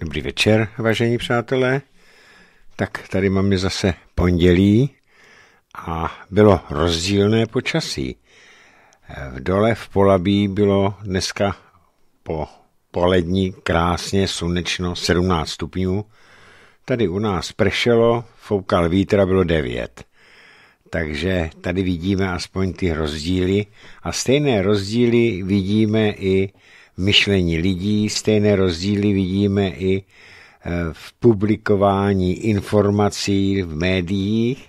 Dobrý večer, vážení přátelé. Tak tady máme zase pondělí a bylo rozdílné počasí. V dole v Polabí bylo dneska po polední krásně slunečno 17 stupňů. Tady u nás pršelo, foukal vítr a bylo 9. Takže tady vidíme aspoň ty rozdíly a stejné rozdíly vidíme i myšlení lidí. Stejné rozdíly vidíme i eh, v publikování informací v médiích,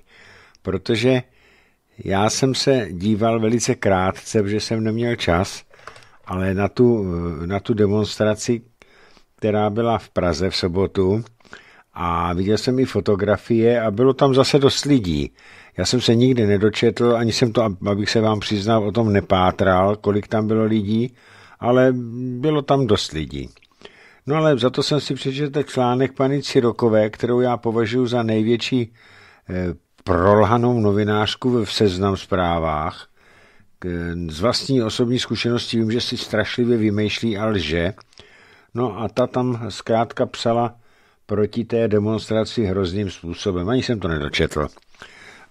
protože já jsem se díval velice krátce, protože jsem neměl čas, ale na tu, eh, na tu demonstraci, která byla v Praze v sobotu, a viděl jsem i fotografie a bylo tam zase dost lidí. Já jsem se nikdy nedočetl, ani jsem to, abych se vám přiznal, o tom nepátral, kolik tam bylo lidí, ale bylo tam dost lidí. No ale za to jsem si přečetl článek paní Cirokové, kterou já považuji za největší eh, prolhanou novinářku v seznam zprávách. Z vlastní osobní zkušenosti vím, že si strašlivě vymýšlí a lže. No a ta tam zkrátka psala proti té demonstraci hrozným způsobem. Ani jsem to nedočetl,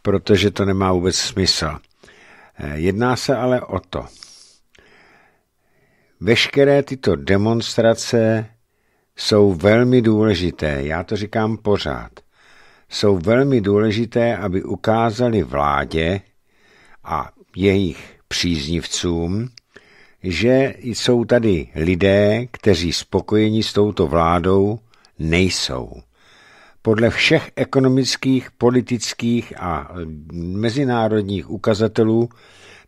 protože to nemá vůbec smysl. Eh, jedná se ale o to, Veškeré tyto demonstrace jsou velmi důležité, já to říkám pořád. Jsou velmi důležité, aby ukázali vládě a jejich příznivcům, že jsou tady lidé, kteří spokojeni s touto vládou nejsou. Podle všech ekonomických, politických a mezinárodních ukazatelů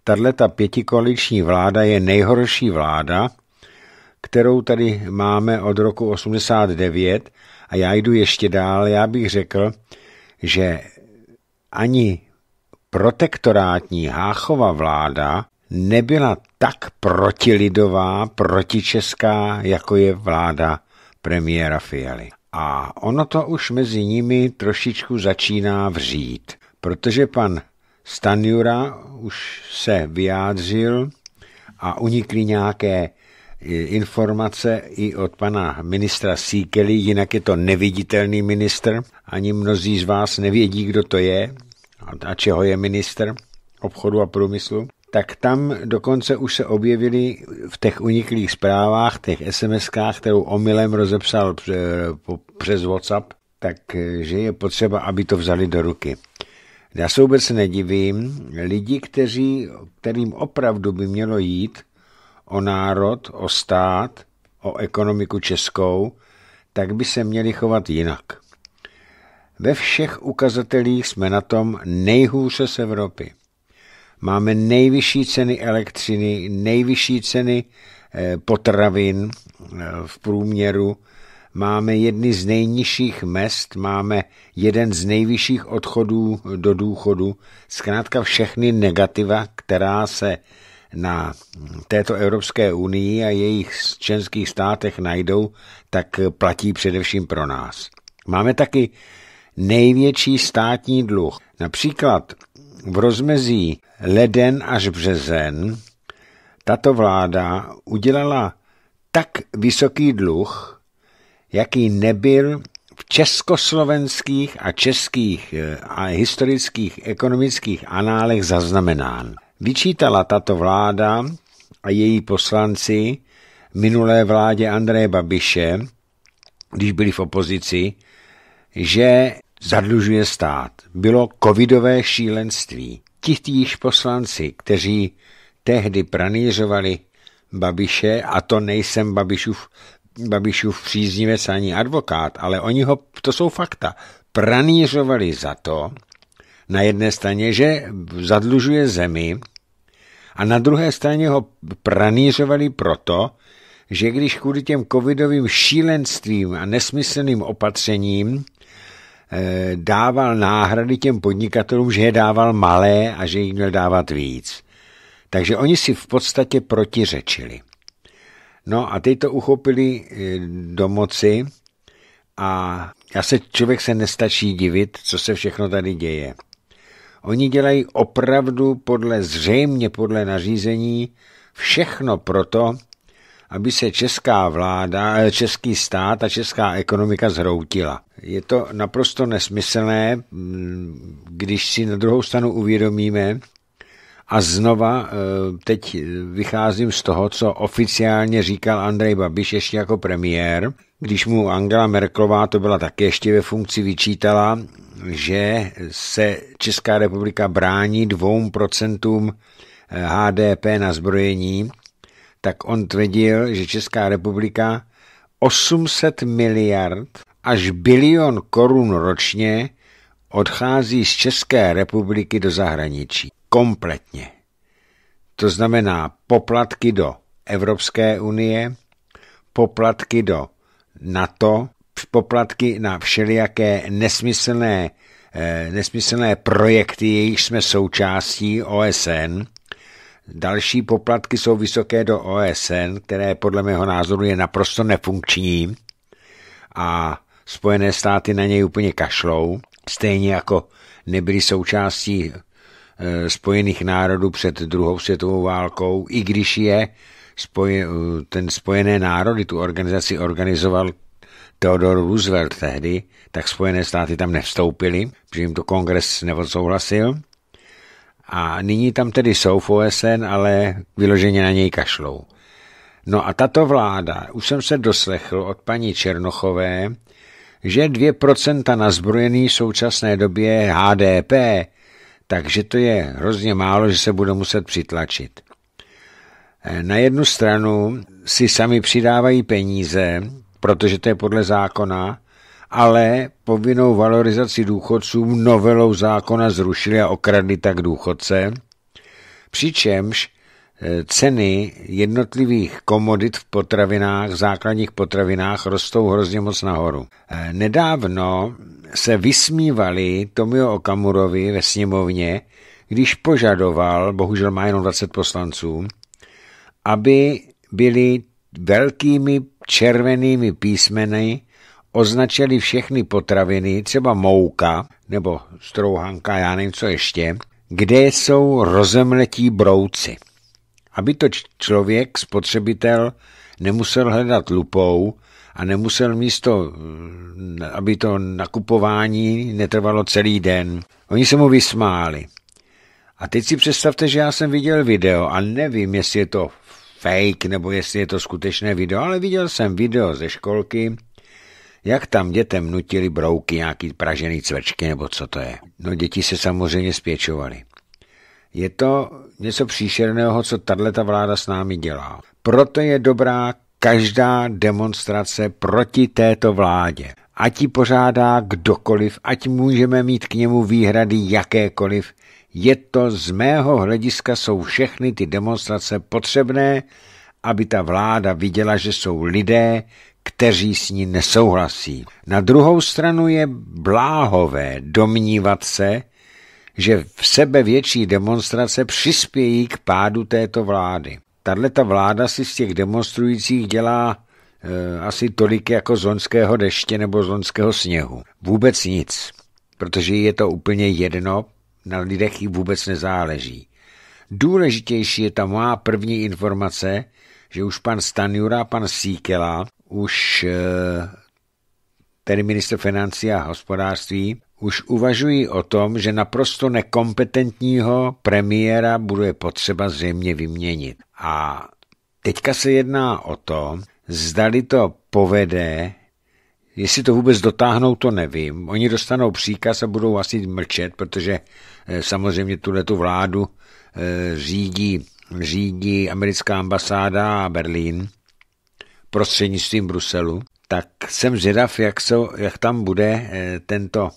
tato pětikoaliční vláda je nejhorší vláda, kterou tady máme od roku 89 a já jdu ještě dál, já bych řekl, že ani protektorátní Háchova vláda nebyla tak protilidová, protičeská, jako je vláda premiéra Fialy. A ono to už mezi nimi trošičku začíná vřít, protože pan Stanjura už se vyjádřil a unikly nějaké e, informace i od pana ministra Síkely, jinak je to neviditelný ministr, ani mnozí z vás nevědí, kdo to je a čeho je ministr obchodu a průmyslu, tak tam dokonce už se objevili v těch uniklých zprávách, těch SMS-kách, kterou omylem rozepsal přes WhatsApp, takže e, je potřeba, aby to vzali do ruky. Já se vůbec nedivím. Lidi, kteří, kterým opravdu by mělo jít o národ, o stát, o ekonomiku českou, tak by se měli chovat jinak. Ve všech ukazatelích jsme na tom nejhůře z Evropy. Máme nejvyšší ceny elektřiny, nejvyšší ceny eh, potravin eh, v průměru, máme jedny z nejnižších mest, máme jeden z nejvyšších odchodů do důchodu, zkrátka všechny negativa, která se na této Evropské unii a jejich členských státech najdou, tak platí především pro nás. Máme taky největší státní dluh. Například v rozmezí leden až březen tato vláda udělala tak vysoký dluh, jaký nebyl v československých a českých eh, a historických ekonomických análech zaznamenán. Vyčítala tato vláda a její poslanci minulé vládě Andreje Babiše, když byli v opozici, že zadlužuje stát. Bylo covidové šílenství. Titíž poslanci, kteří tehdy pranířovali Babiše, a to nejsem Babišův Babišův příznivec ani advokát, ale oni ho, to jsou fakta, pranířovali za to, na jedné straně, že zadlužuje zemi a na druhé straně ho pranířovali proto, že když kvůli těm covidovým šílenstvím a nesmyslným opatřením e, dával náhrady těm podnikatelům, že je dával malé a že jich měl dávat víc. Takže oni si v podstatě protiřečili. No a teď to uchopili eh, do moci a já se, člověk se nestačí divit, co se všechno tady děje. Oni dělají opravdu podle, zřejmě podle nařízení, všechno proto, aby se česká vláda, eh, český stát a česká ekonomika zhroutila. Je to naprosto nesmyslné, mm, když si na druhou stranu uvědomíme, a znova eh, teď vycházím z toho, co oficiálně říkal Andrej Babiš ještě jako premiér, když mu Angela Merklová, to byla také ještě ve funkci, vyčítala, že se Česká republika brání dvou procentům HDP eh, na zbrojení, tak on tvrdil, že Česká republika 800 miliard až bilion korun ročně odchází z České republiky do zahraničí kompletně. To znamená poplatky do Evropské unie, poplatky do NATO, poplatky na všelijaké nesmyslné, eh, nesmyslné projekty, jejich jsme součástí OSN. Další poplatky jsou vysoké do OSN, které podle mého názoru je naprosto nefunkční a Spojené státy na něj úplně kašlou, stejně jako nebyly součástí Eh, Spojených národů před druhou světovou válkou, i když je spoje, eh, ten Spojené národy, tu organizaci organizoval Theodor Roosevelt tehdy, tak Spojené státy tam nevstoupily, protože jim to kongres neodsouhlasil. A nyní tam tedy jsou v OSN, ale vyloženě na něj kašlou. No a tato vláda, už jsem se doslechl od paní Černochové, že 2% na zbrojený v současné době HDP takže to je hrozně málo, že se budou muset přitlačit. Eh, na jednu stranu si sami přidávají peníze, protože to je podle zákona, ale povinnou valorizaci důchodců novelou zákona zrušili a okradli tak důchodce, přičemž Eh, ceny jednotlivých komodit v potravinách, základních potravinách rostou hrozně moc nahoru. Eh, nedávno se vysmívali Tomio Okamurovi ve sněmovně, když požadoval, bohužel má jenom 20 poslanců, aby byly velkými červenými písmeny označili všechny potraviny, třeba mouka nebo strouhanka, já nevím co ještě, kde jsou rozemletí brouci aby to člověk, spotřebitel, nemusel hledat lupou a nemusel místo, mm, aby to nakupování netrvalo celý den. Oni se mu vysmáli. A teď si představte, že já jsem viděl video a nevím, jestli je to fake nebo jestli je to skutečné video, ale viděl jsem video ze školky, jak tam dětem nutili brouky, nějaký pražený cvrčky nebo co to je. No děti se samozřejmě spěčovali. Je to něco příšerného, co tato vláda s námi dělá. Proto je dobrá každá demonstrace proti této vládě. Ať ji pořádá kdokoliv, ať můžeme mít k němu výhrady jakékoliv, je to z mého hlediska jsou všechny ty demonstrace potřebné, aby ta vláda viděla, že jsou lidé, kteří s ní nesouhlasí. Na druhou stranu je bláhové domnívat se, že v sebe větší demonstrace přispějí k pádu této vlády. Tato vláda si z těch demonstrujících dělá e, asi tolik jako zonského deště nebo zonského sněhu. Vůbec nic, protože je to úplně jedno, na lidech ji vůbec nezáleží. Důležitější je ta má první informace, že už pan Stanjura, pan Síkela, už e, tedy minister financí a hospodářství, už uvažují o tom, že naprosto nekompetentního premiéra bude potřeba zřejmě vyměnit. A teďka se jedná o to, zdali to povede, jestli to vůbec dotáhnou, to nevím. Oni dostanou příkaz a budou asi mlčet, protože eh, samozřejmě tuhle tu vládu eh, řídí, řídí americká ambasáda a Berlín prostřednictvím Bruselu, tak jsem zvědav, jak, se, jak tam bude eh, tento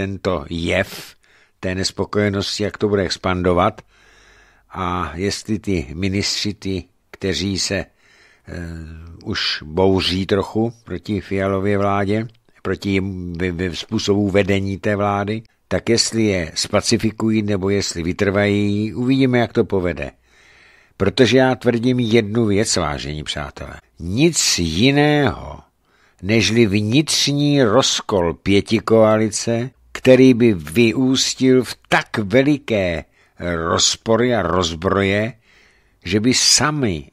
tento jev té nespokojenosti, jak to bude expandovat a jestli ty ministři, ty, kteří se eh, už bouří trochu proti Fialově vládě, proti způsobu vedení té vlády, tak jestli je spacifikují nebo jestli vytrvají, uvidíme, jak to povede. Protože já tvrdím jednu věc, vážení přátelé. Nic jiného nežli vnitřní rozkol pěti koalice který by vyústil v tak veliké rozpory a rozbroje, že by sami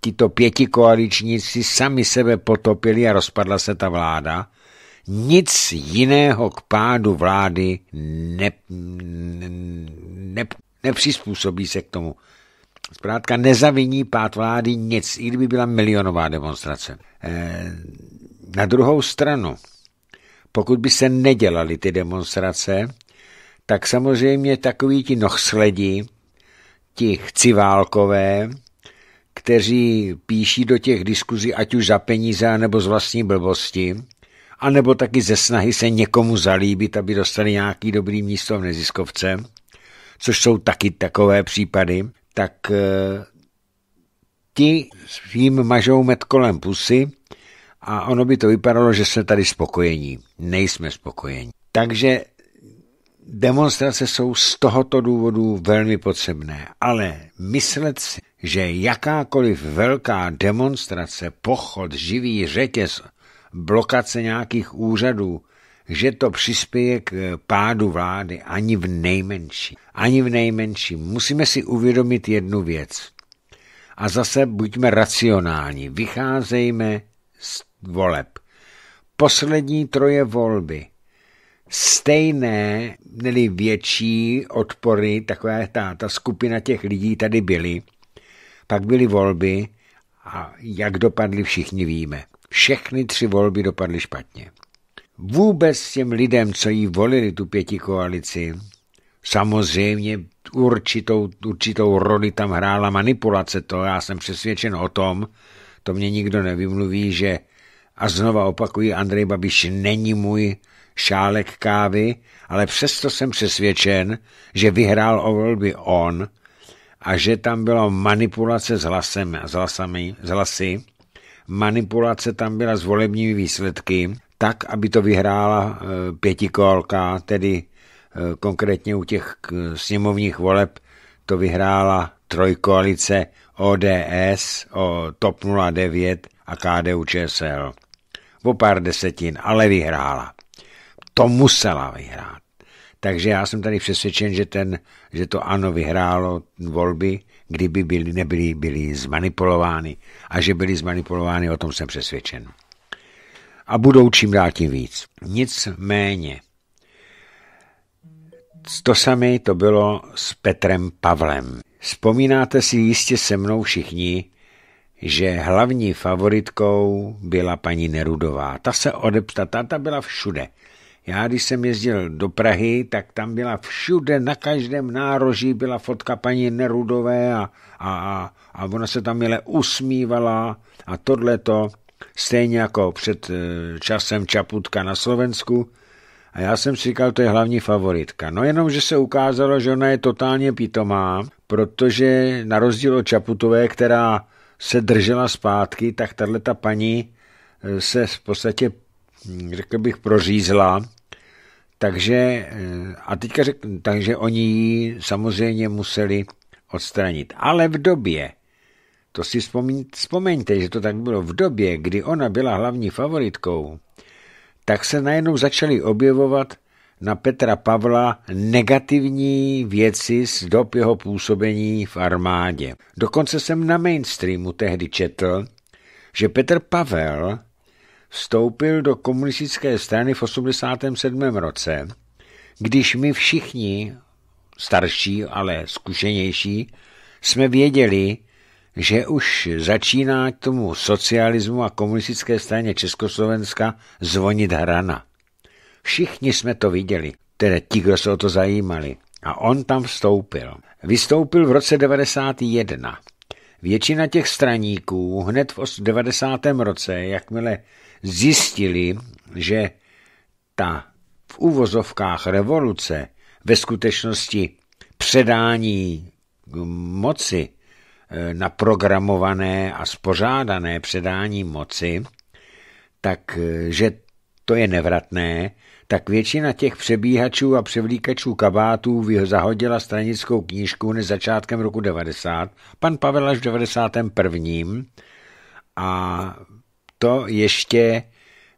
tito pěti koaličníci sami sebe potopili a rozpadla se ta vláda, nic jiného k pádu vlády ne, ne, nepřizpůsobí se k tomu. Zkrátka nezaviní pád vlády nic, i kdyby byla milionová demonstrace. E, na druhou stranu, pokud by se nedělaly ty demonstrace, tak samozřejmě takový ti nohsledí, ti chciválkové, kteří píší do těch diskuzí ať už za peníze, nebo z vlastní blbosti, anebo taky ze snahy se někomu zalíbit, aby dostali nějaký dobrý místo v neziskovce, což jsou taky takové případy, tak eh, ti jim mažou med kolem pusy, a ono by to vypadalo, že jsme tady spokojení. Nejsme spokojení. Takže demonstrace jsou z tohoto důvodu velmi potřebné, ale myslet si, že jakákoliv velká demonstrace, pochod, živý řetěz, blokace nějakých úřadů, že to přispěje k pádu vlády ani v nejmenší. Ani v nejmenší. Musíme si uvědomit jednu věc. A zase buďme racionální. Vycházejme z voleb. Poslední troje volby. Stejné, měli větší odpory, taková ta, ta skupina těch lidí tady byly. Pak byly volby a jak dopadly, všichni víme. Všechny tři volby dopadly špatně. Vůbec těm lidem, co jí volili tu pěti koalici, samozřejmě určitou, určitou roli tam hrála manipulace, to já jsem přesvědčen o tom, to mě nikdo nevymluví, že a znova opakuji, Andrej Babiš není můj šálek kávy, ale přesto jsem přesvědčen, že vyhrál o volby on a že tam byla manipulace s, hlasem, s, hlasami, s hlasy, manipulace tam byla s volebními výsledky, tak, aby to vyhrála e, pětikolka, tedy e, konkrétně u těch sněmovních voleb to vyhrála trojkoalice ODS, TOP 09 a KDU ČSL o pár desetin, ale vyhrála. To musela vyhrát. Takže já jsem tady přesvědčen, že, ten, že to ano vyhrálo volby, kdyby byly, nebyly byly zmanipulovány a že byly zmanipulovány, o tom jsem přesvědčen. A budou čím dál tím víc. Nicméně, to samé to bylo s Petrem Pavlem. Vzpomínáte si jistě se mnou všichni, že hlavní favoritkou byla paní Nerudová. Ta se odepta, ta, ta byla všude. Já, když jsem jezdil do Prahy, tak tam byla všude, na každém nároží byla fotka paní Nerudové a, a, a, a ona se tam měle usmívala a tohleto, stejně jako před eh, časem Čaputka na Slovensku. A já jsem si říkal, to je hlavní favoritka. No jenom, že se ukázalo, že ona je totálně pitomá, protože na rozdíl od Čaputové, která se držela zpátky, tak tahle ta paní eh, se v podstatě, hm, řekl bych, prořízla. Takže, eh, a teďka řekl, takže oni ji samozřejmě museli odstranit. Ale v době, to si vzpomeň, vzpomeňte, že to tak bylo v době, kdy ona byla hlavní favoritkou, tak se najednou začaly objevovat na Petra Pavla negativní věci z dob jeho působení v armádě. Dokonce jsem na mainstreamu tehdy četl, že Petr Pavel vstoupil do komunistické strany v 87. roce, když my všichni, starší, ale zkušenější, jsme věděli, že už začíná k tomu socialismu a komunistické straně Československa zvonit hrana. Všichni jsme to viděli, tedy ti, kdo se o to zajímali. A on tam vstoupil. Vystoupil v roce 91. Většina těch straníků hned v 90. roce, jakmile zjistili, že ta v úvozovkách revoluce ve skutečnosti předání moci, e, na programované a spořádané předání moci, takže e, to je nevratné, tak většina těch přebíhačů a převlíkačů kabátů zahodila stranickou knížku než začátkem roku 90, pan Pavel až v 91. a to ještě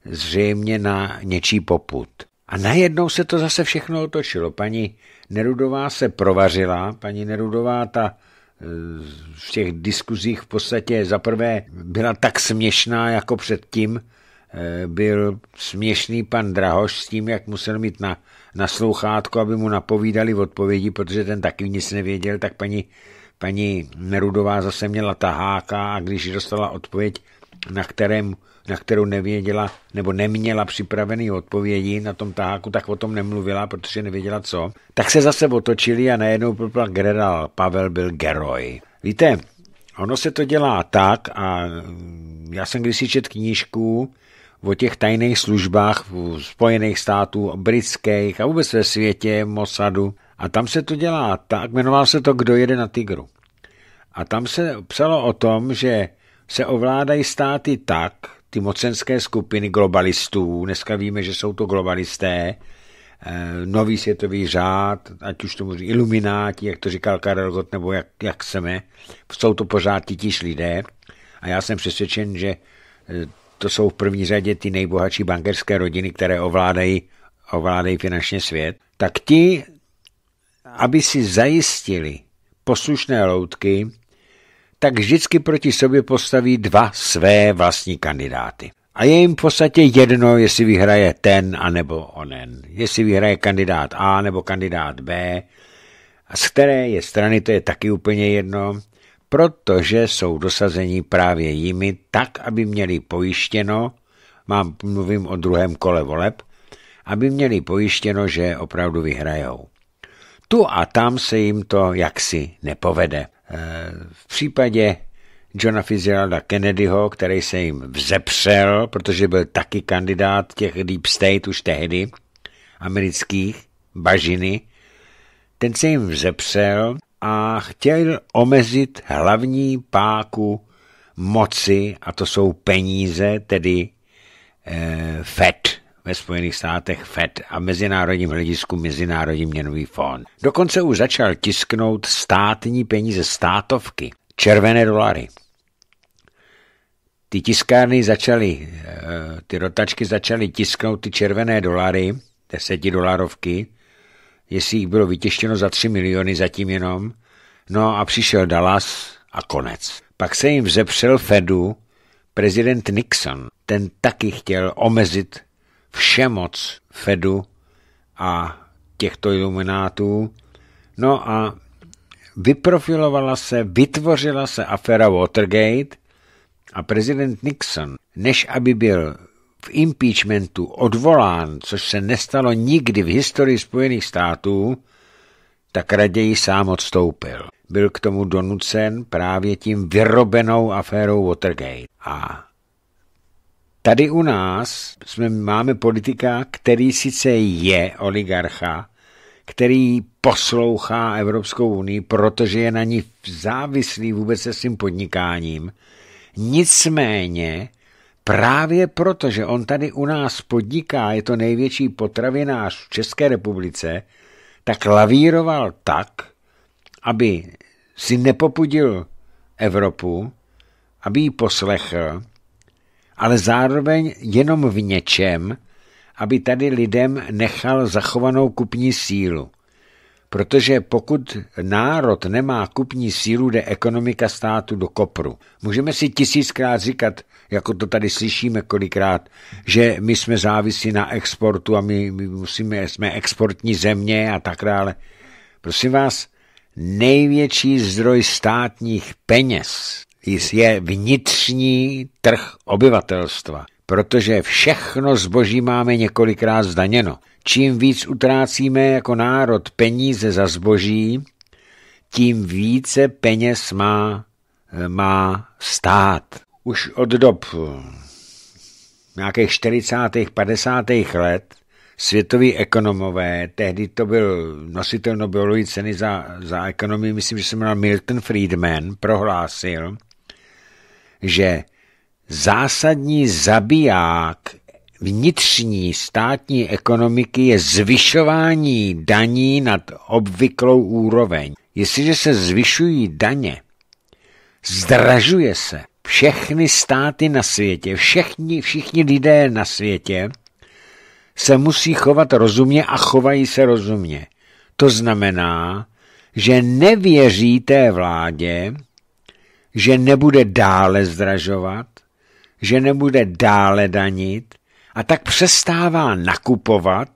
zřejmě na něčí poput. A najednou se to zase všechno otočilo. Paní Nerudová se provařila, paní Nerudová ta e, v těch diskuzích v podstatě zaprvé byla tak směšná jako předtím, Eh, byl směšný pan Drahoš s tím, jak musel mít na, na sluchátko, aby mu napovídali odpovědi, protože ten taky nic nevěděl, tak paní, paní Nerudová zase měla taháka a když dostala odpověď, na, kterém, na kterou nevěděla nebo neměla připravený odpovědi na tom taháku, tak o tom nemluvila, protože nevěděla co, tak se zase otočili a najednou byl generál Pavel byl Geroj. Víte, ono se to dělá tak a já jsem kdysi čet knížku, o těch tajných službách v Spojených států, britských a vůbec ve světě, Mossadu. A tam se to dělá, tak jmenoval se to Kdo jede na Tigru. A tam se psalo o tom, že se ovládají státy tak, ty mocenské skupiny globalistů, dneska víme, že jsou to globalisté, eh, nový světový řád, ať už to může ilumináti, jak to říkal Karel Gott, nebo jak, jak chceme, jsou to pořád titiž lidé a já jsem přesvědčen, že eh, to jsou v první řadě ty nejbohatší bankerské rodiny, které ovládají, ovládají finančně svět, tak ti, aby si zajistili poslušné loutky, tak vždycky proti sobě postaví dva své vlastní kandidáty. A je jim v podstatě jedno, jestli vyhraje ten a nebo onen. Jestli vyhraje kandidát A nebo kandidát B, a z které je strany, to je taky úplně jedno protože jsou dosazení právě jimi tak, aby měli pojištěno, mám, mluvím o druhém kole voleb, aby měli pojištěno, že opravdu vyhrajou. Tu a tam se jim to jaksi nepovede. E, v případě Johna Fitzgeralda Kennedyho, který se jim vzepřel, protože byl taky kandidát těch Deep State už tehdy, amerických, bažiny, ten se jim vzepřel a chtěl omezit hlavní páku moci, a to jsou peníze, tedy eh, FED, ve Spojených státech FED a mezinárodním hledisku Mezinárodní měnový fond. Dokonce už začal tisknout státní peníze, státovky, červené dolary. Ty tiskárny začaly, eh, ty rotačky začaly tisknout ty červené dolary, desetidolarovky, jestli jich bylo vytěštěno za 3 miliony zatím jenom, No a přišel Dallas a konec. Pak se jim vzepřel Fedu prezident Nixon. Ten taky chtěl omezit všemoc Fedu a těchto iluminátů. No a vyprofilovala se, vytvořila se aféra Watergate a prezident Nixon, než aby byl v impeachmentu odvolán, což se nestalo nikdy v historii Spojených států, tak raději sám odstoupil. Byl k tomu donucen právě tím vyrobenou aférou Watergate. A tady u nás jsme, máme politika, který sice je oligarcha, který poslouchá Evropskou unii, protože je na ní závislý vůbec se svým podnikáním. Nicméně, právě proto, že on tady u nás podniká, je to největší potravinář v České republice, tak lavíroval tak, aby si nepopudil Evropu, aby ji poslechl, ale zároveň jenom v něčem, aby tady lidem nechal zachovanou kupní sílu. Protože pokud národ nemá kupní sílu, jde ekonomika státu do kopru. Můžeme si tisíckrát říkat, jako to tady slyšíme kolikrát, že my jsme závisí na exportu a my, my musíme, jsme exportní země a tak dále. Prosím vás, největší zdroj státních peněz je vnitřní trh obyvatelstva, protože všechno zboží máme několikrát zdaněno. Čím víc utrácíme jako národ peníze za zboží, tím více peněz má, má stát. Už od dob eh, nějakých 40. 50. let světoví ekonomové, tehdy to byl nositel Nobelovy ceny za, za ekonomii, myslím, že se jmenoval Milton Friedman, prohlásil, že zásadní zabiják vnitřní státní ekonomiky je zvyšování daní nad obvyklou úroveň. Jestliže se zvyšují daně, zdražuje se všechny státy na světě, všichni, všichni lidé na světě se musí chovat rozumně a chovají se rozumně. To znamená, že nevěří té vládě, že nebude dále zdražovat, že nebude dále danit a tak přestává nakupovat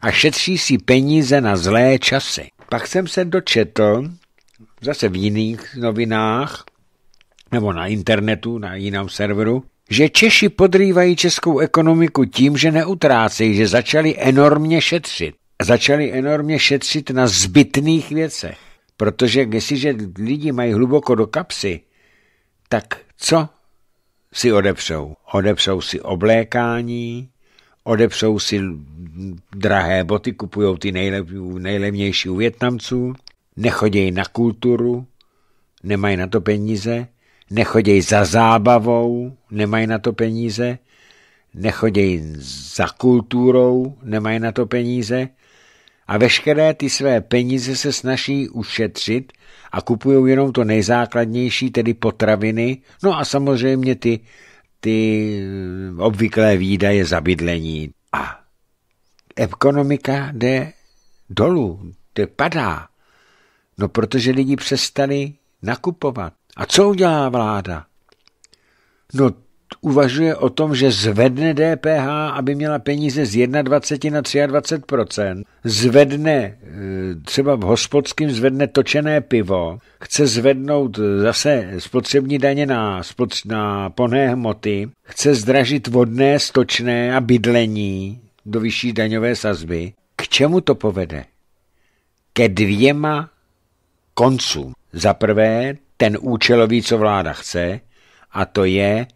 a šetří si peníze na zlé časy. Pak jsem se dočetl, zase v jiných novinách, nebo na internetu, na jiném serveru, že Češi podrývají českou ekonomiku tím, že neutrácejí, že začali enormně šetřit. Začali enormně šetřit na zbytných věcech. Protože jestliže lidi mají hluboko do kapsy, tak co si odepřou? Odepřou si oblékání, odepřou si drahé boty, kupují ty nejlevnější u Větnamců, nechodějí na kulturu, nemají na to peníze, nechodějí za zábavou, nemají na to peníze, nechodějí za kulturou, nemají na to peníze a veškeré ty své peníze se snaží ušetřit a kupují jenom to nejzákladnější, tedy potraviny, no a samozřejmě ty, ty eh, obvyklé výdaje za bydlení. A ekonomika jde dolů, jde padá, no protože lidi přestali nakupovat. A co udělá vláda? No, uvažuje o tom, že zvedne DPH, aby měla peníze z 21 na 23 zvedne e, třeba v hospodském zvedne točené pivo, chce zvednout e, zase spotřební daně na, na poné hmoty, chce zdražit vodné, stočné a bydlení do vyšší daňové sazby. K čemu to povede? Ke dvěma koncům. Za prvé, ten účelový co vláda chce, a to je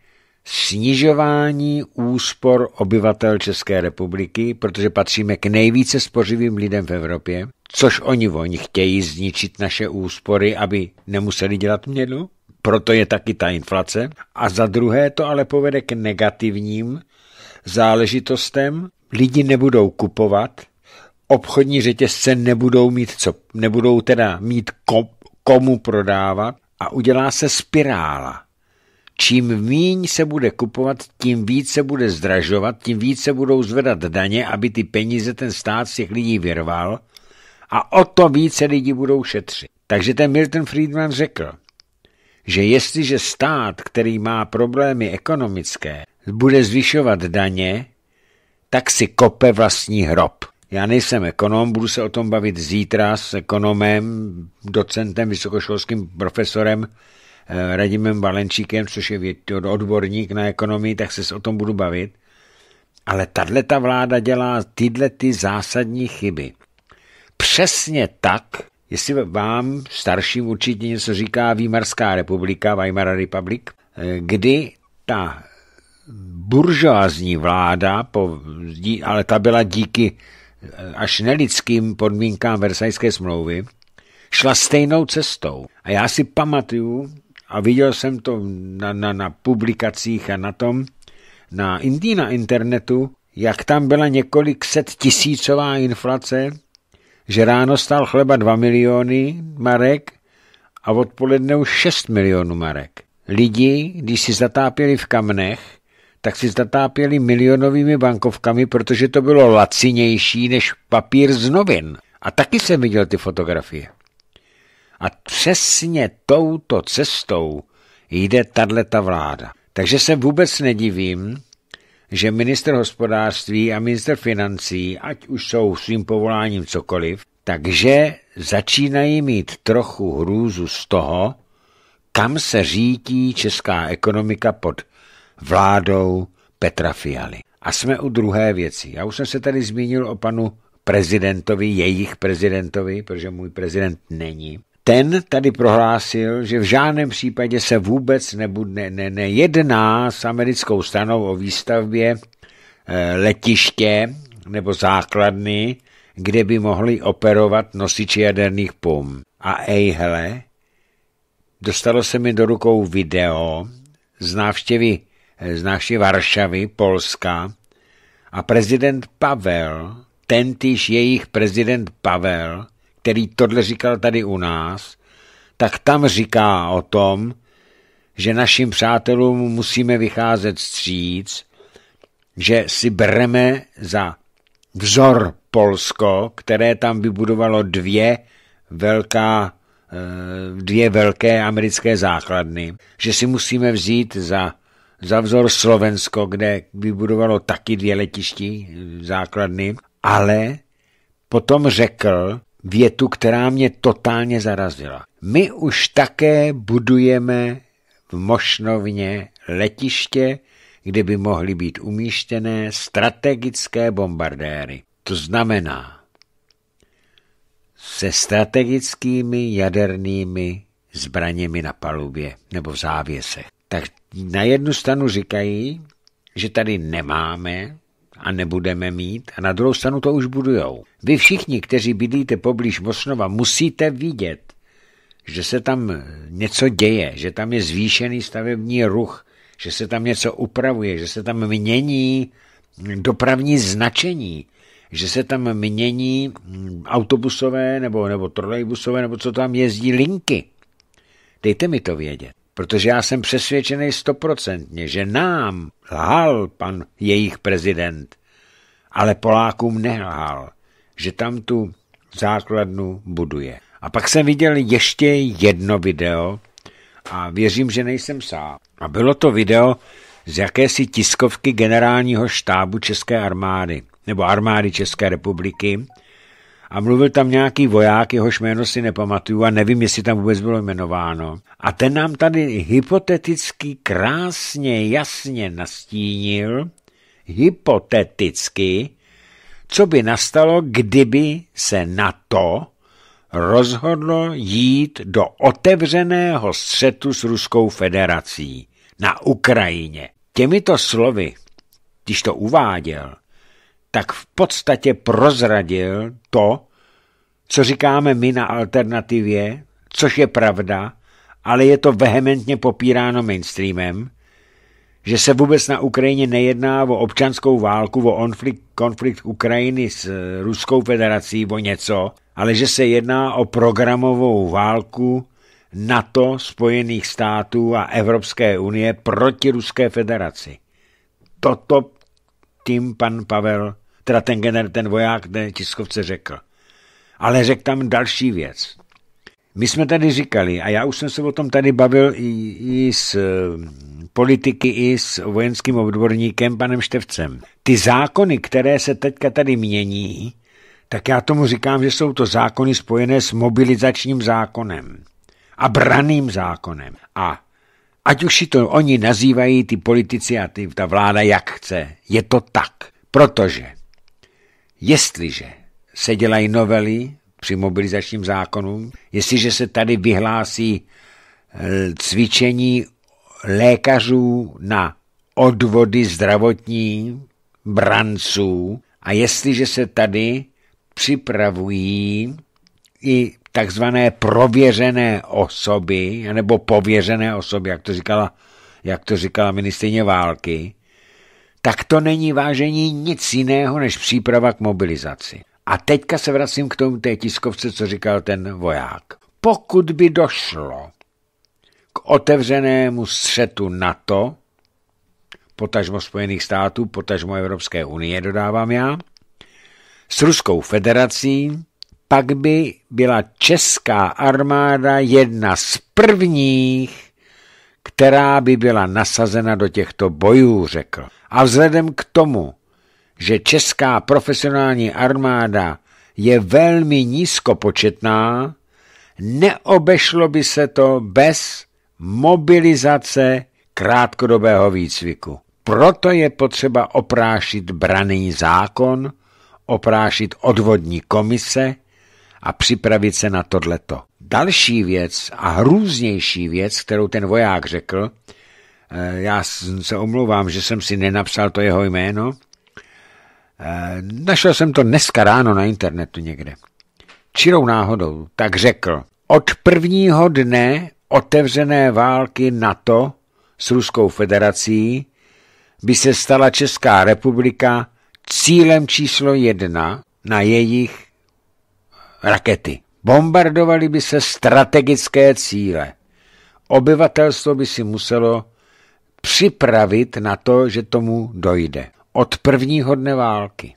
snižování úspor obyvatel České republiky, protože patříme k nejvíce spořivým lidem v Evropě, což oni oni chtějí zničit naše úspory, aby nemuseli dělat měnu, proto je taky ta inflace. A za druhé to ale povede k negativním záležitostem. Lidi nebudou kupovat, obchodní řetězce nebudou mít co, nebudou teda mít komu prodávat a udělá se spirála. Čím míň se bude kupovat, tím více bude zdražovat, tím více budou zvedat daně, aby ty peníze ten stát z těch lidí vyrval a o to více lidi budou šetřit. Takže ten Milton Friedman řekl, že jestliže stát, který má problémy ekonomické, bude zvyšovat daně, tak si kope vlastní hrob. Já nejsem ekonom, budu se o tom bavit zítra s ekonomem, docentem, vysokoškolským profesorem eh, Radimem Valenčíkem, což je odborník na ekonomii, tak se o tom budu bavit. Ale tahle ta vláda dělá tyhle ty zásadní chyby. Přesně tak, jestli vám starším určitě něco říká Výmarská republika, Weimar Republic, eh, kdy ta buržoázní vláda, ale ta byla díky až nelidským podmínkám Versajské smlouvy, šla stejnou cestou. A já si pamatuju, a viděl jsem to na, na, na publikacích a na tom, na, Indii na internetu, jak tam byla několik set tisícová inflace, že ráno stál chleba 2 miliony marek a odpoledne už 6 milionů marek. Lidi, když si zatápěli v kamnech, tak si zatápěli milionovými bankovkami, protože to bylo lacinější než papír z novin. A taky jsem viděl ty fotografie. A přesně touto cestou jde tato vláda. Takže se vůbec nedivím, že minister hospodářství a minister financí, ať už jsou svým povoláním cokoliv, takže začínají mít trochu hrůzu z toho, kam se řítí česká ekonomika pod vládou Petra Fialy. A jsme u druhé věci. Já už jsem se tady zmínil o panu prezidentovi, jejich prezidentovi, protože můj prezident není. Ten tady prohlásil, že v žádném případě se vůbec nebude, ne, nejedná s americkou stranou o výstavbě eh, letiště nebo základny, kde by mohli operovat nosiči jaderných pum. A ej hele, dostalo se mi do rukou video z návštěvy Eh, z naší Varšavy, Polska, a prezident Pavel, tentýž jejich prezident Pavel, který tohle říkal tady u nás, tak tam říká o tom, že našim přátelům musíme vycházet stříc, že si bereme za vzor Polsko, které tam vybudovalo dvě velká eh, dvě velké americké základny, že si musíme vzít za za vzor Slovensko, kde vybudovalo taky dvě letiští eh, základny, ale potom řekl větu, která mě totálně zarazila. My už také budujeme v Mošnovně letiště, kde by mohly být umístěné strategické bombardéry. To znamená, se strategickými jadernými zbraněmi na palubě nebo v závěsech. Tak na jednu stranu říkají, že tady nemáme a nebudeme mít a na druhou stranu to už budujou. Vy všichni, kteří bydlíte poblíž Mosnova, musíte vidět, že se tam něco děje, že tam je zvýšený stavební ruch, že se tam něco upravuje, že se tam mění dopravní značení, že se tam mění autobusové nebo, nebo trolejbusové nebo co tam jezdí linky. Dejte mi to vědět protože já jsem přesvědčený stoprocentně, že nám lhal pan jejich prezident, ale Polákům nelhal, že tam tu základnu buduje. A pak jsem viděl ještě jedno video a věřím, že nejsem sám. A bylo to video z jakési tiskovky generálního štábu České armády, nebo armády České republiky, a mluvil tam nějaký voják, jehož jméno si nepamatuju a nevím, jestli tam vůbec bylo jmenováno. A ten nám tady hypoteticky krásně, jasně nastínil, hypoteticky, co by nastalo, kdyby se na to rozhodlo jít do otevřeného střetu s Ruskou federací na Ukrajině. Těmito slovy, když to uváděl, tak v podstatě prozradil to, co říkáme my na alternativě, což je pravda, ale je to vehementně popíráno mainstreamem, že se vůbec na Ukrajině nejedná o občanskou válku, o konflikt, konflikt Ukrajiny s eh, Ruskou federací, o něco, ale že se jedná o programovou válku NATO, Spojených států a Evropské unie proti Ruské federaci. Toto tím pan Pavel teda ten, gener, ten voják ten tiskovce řekl. Ale řekl tam další věc. My jsme tady říkali, a já už jsem se o tom tady bavil i, i s eh, politiky, i s vojenským odborníkem, panem Števcem. Ty zákony, které se teďka tady mění, tak já tomu říkám, že jsou to zákony spojené s mobilizačním zákonem a braným zákonem. A ať už si to oni nazývají, ty politici a ty, ta vláda, jak chce, je to tak. Protože Jestliže se dělají novely při mobilizačním zákonu, jestliže se tady vyhlásí e, cvičení lékařů na odvody zdravotní branců a jestliže se tady připravují i takzvané prověřené osoby, nebo pověřené osoby, jak to říkala, jak to říkala ministrině války, tak to není vážení nic jiného než příprava k mobilizaci. A teďka se vracím k tomu té tiskovce, co říkal ten voják. Pokud by došlo k otevřenému střetu NATO, potažmo Spojených států, potažmo Evropské unie, dodávám já, s Ruskou federací, pak by byla česká armáda jedna z prvních, která by byla nasazena do těchto bojů, řekl. A vzhledem k tomu, že česká profesionální armáda je velmi nízkopočetná, neobešlo by se to bez mobilizace krátkodobého výcviku. Proto je potřeba oprášit braný zákon, oprášit odvodní komise a připravit se na tohleto. Další věc a hrůznější věc, kterou ten voják řekl, Eh, já se omlouvám, že jsem si nenapsal to jeho jméno. Eh, našel jsem to dneska ráno na internetu někde. Čirou náhodou, tak řekl. Od prvního dne otevřené války NATO s Ruskou federací by se stala Česká republika cílem číslo jedna na jejich rakety. Bombardovali by se strategické cíle. Obyvatelstvo by si muselo připravit na to, že tomu dojde. Od prvního dne války.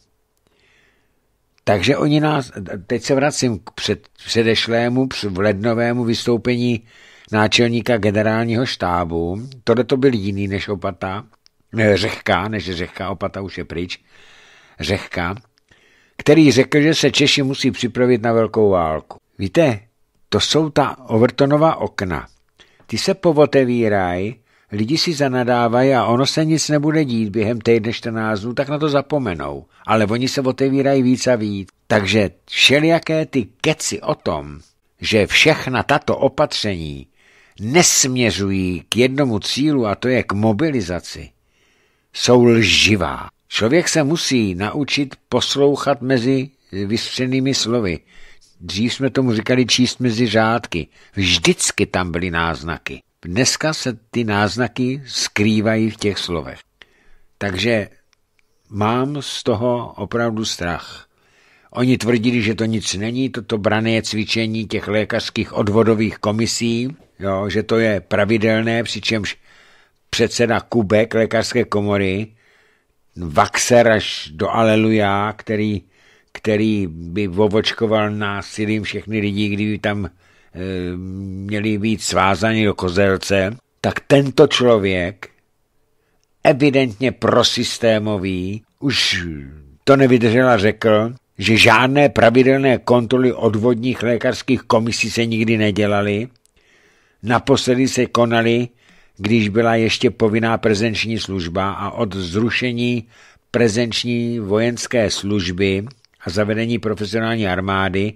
Takže oni nás, teď se vracím k před, předešlému v lednovému vystoupení náčelníka generálního štábu. Tohle to byl jiný než opata, ne, řehka, než řehká, opata už je pryč, řehká, který řekl, že se Češi musí připravit na velkou válku. Víte, to jsou ta Overtonová okna. Ty se povotevírají Lidi si zanadávají a ono se nic nebude dít během týdne 14 dnů, tak na to zapomenou. Ale oni se otevírají víc a víc. Takže všelijaké ty keci o tom, že všechna tato opatření nesměřují k jednomu cílu a to je k mobilizaci, jsou lživá. Člověk se musí naučit poslouchat mezi vystřenými slovy. Dřív jsme tomu říkali číst mezi řádky. Vždycky tam byly náznaky. Dneska se ty náznaky skrývají v těch slovech. Takže mám z toho opravdu strach. Oni tvrdili, že to nic není, toto brané cvičení těch lékařských odvodových komisí, jo, že to je pravidelné, přičemž předseda Kubek lékařské komory, vaxer až do aleluja, který, který by vovočkoval násilím všechny lidi, kdyby tam Eh, měli být svázaní do kozelce, tak tento člověk, evidentně prosystémový, už to nevydržel a řekl, že žádné pravidelné kontroly odvodních lékařských komisí se nikdy nedělaly. Naposledy se konaly, když byla ještě povinná prezenční služba a od zrušení prezenční vojenské služby a zavedení profesionální armády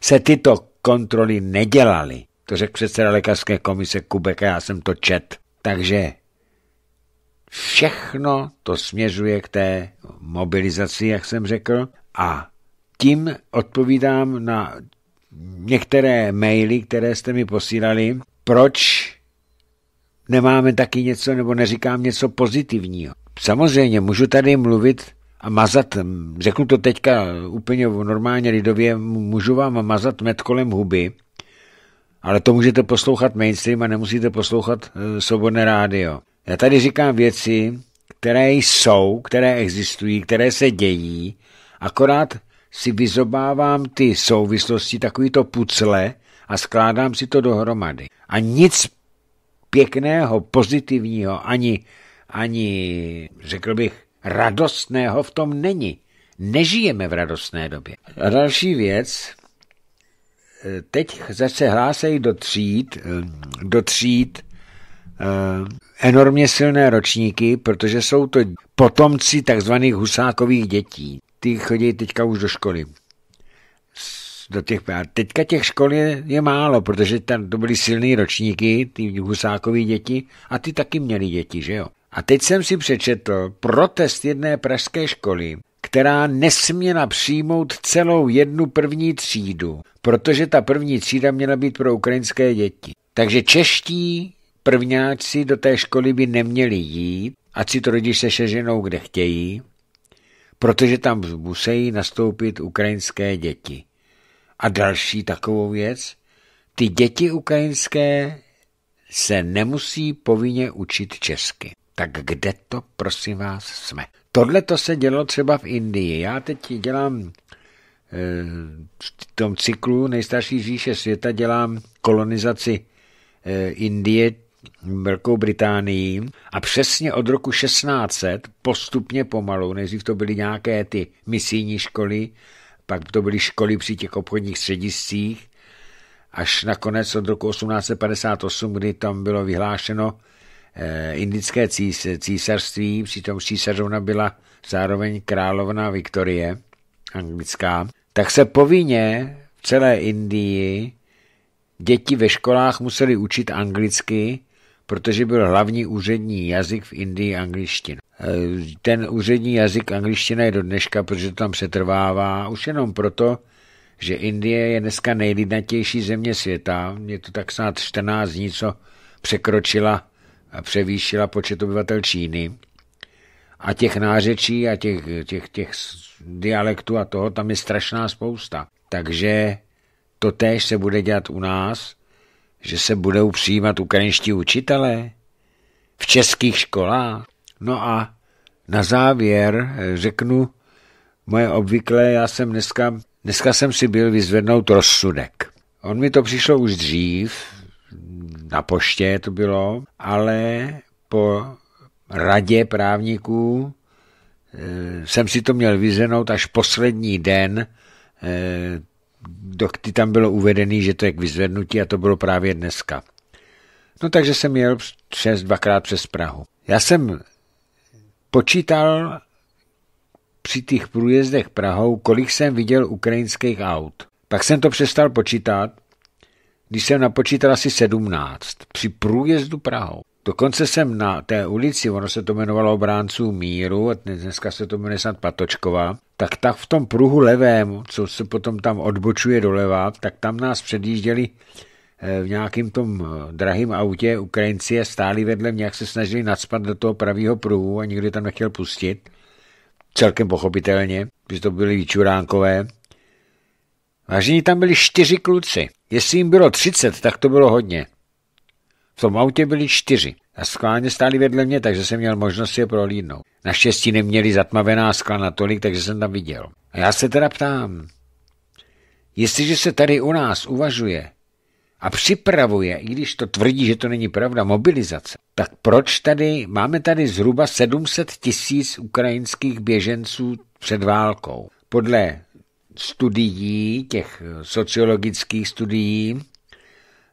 se tyto kontroly nedělali. To řekl předseda lékařské komise Kubek a já jsem to čet. Takže všechno to směřuje k té mobilizaci, jak jsem řekl, a tím odpovídám na některé maily, které jste mi posílali, proč nemáme taky něco nebo neříkám něco pozitivního. Samozřejmě můžu tady mluvit a mazat, řeknu to teďka úplně normálně lidově, můžu vám mazat med kolem huby, ale to můžete poslouchat mainstream a nemusíte poslouchat eh, svobodné rádio. Já tady říkám věci, které jsou, které existují, které se dějí, akorát si vyzobávám ty souvislosti, takovýto pucle a skládám si to dohromady. A nic pěkného, pozitivního, ani, ani řekl bych, radostného v tom není. Nežijeme v radostné době. A další věc, eh, teď zase hlásejí do tříd, eh, do tříd eh, enormně silné ročníky, protože jsou to potomci takzvaných husákových dětí. Ty chodí teďka už do školy. Do těch, a teďka těch škol je, je málo, protože tam to byly silné ročníky, ty husákové děti, a ty taky měli děti, že jo? A teď jsem si přečetl protest jedné pražské školy, která nesměla přijmout celou jednu první třídu, protože ta první třída měla být pro ukrajinské děti. Takže čeští prvňáci do té školy by neměli jít, ať si to rodiče se ženou kde chtějí, protože tam musí nastoupit ukrajinské děti. A další takovou věc, ty děti ukrajinské se nemusí povinně učit česky. Tak kde to, prosím vás, jsme? Tohle to se dělo třeba v Indii. Já teď dělám eh, v tom cyklu Nejstarší říše světa dělám kolonizaci eh, Indie Velkou Británií a přesně od roku 1600 postupně pomalu, nejdřív to byly nějaké ty misijní školy, pak to byly školy při těch obchodních střediscích, až nakonec od roku 1858, kdy tam bylo vyhlášeno, Eh, indické císařství, přitom císařovna byla zároveň královna Viktorie, anglická, tak se povinně v celé Indii děti ve školách museli učit anglicky, protože byl hlavní úřední jazyk v Indii angliština. Eh, ten úřední jazyk angličtina je do dneška, protože to tam přetrvává, už jenom proto, že Indie je dneska nejlidnatější země světa. Je to tak snad 14 dní, co překročila převýšila počet obyvatel Číny. A těch nářečí a těch, těch, těch dialektů a toho tam je strašná spousta. Takže to též se bude dělat u nás, že se budou přijímat ukrajinští učitelé v českých školách. No a na závěr eh, řeknu moje obvyklé, já jsem dneska, dneska jsem si byl vyzvednout rozsudek. On mi to přišlo už dřív, na poště to bylo, ale po radě právníků eh, jsem si to měl vyzenout až poslední den, eh, dokdy tam bylo uvedený, že to je k vyzvednutí a to bylo právě dneska. No takže jsem jel přes dvakrát přes Prahu. Já jsem počítal při těch průjezdech Prahou, kolik jsem viděl ukrajinských aut. Pak jsem to přestal počítat, když jsem napočítal asi 17, při průjezdu Prahou. Dokonce jsem na té ulici, ono se to jmenovalo Obránců míru, dneska se to jmenuje snad Patočková, tak tak v tom pruhu levém, co se potom tam odbočuje doleva, tak tam nás předjížděli eh, v nějakým tom eh, drahém autě Ukrajinci a stáli vedle mě, jak se snažili nadspat do toho pravého pruhu a nikdy tam nechtěl pustit. Celkem pochopitelně, protože to byli výčuránkové, Vážení tam byli čtyři kluci. Jestli jim bylo třicet, tak to bylo hodně. V tom autě byli čtyři a skláně stáli vedle mě, takže jsem měl možnost je prohlídnout. Naštěstí neměli zatmavená skla natolik, takže jsem tam viděl. A já se teda ptám, jestliže se tady u nás uvažuje a připravuje, i když to tvrdí, že to není pravda, mobilizace, tak proč tady, máme tady zhruba 700 tisíc ukrajinských běženců před válkou. Podle studií, těch sociologických studií,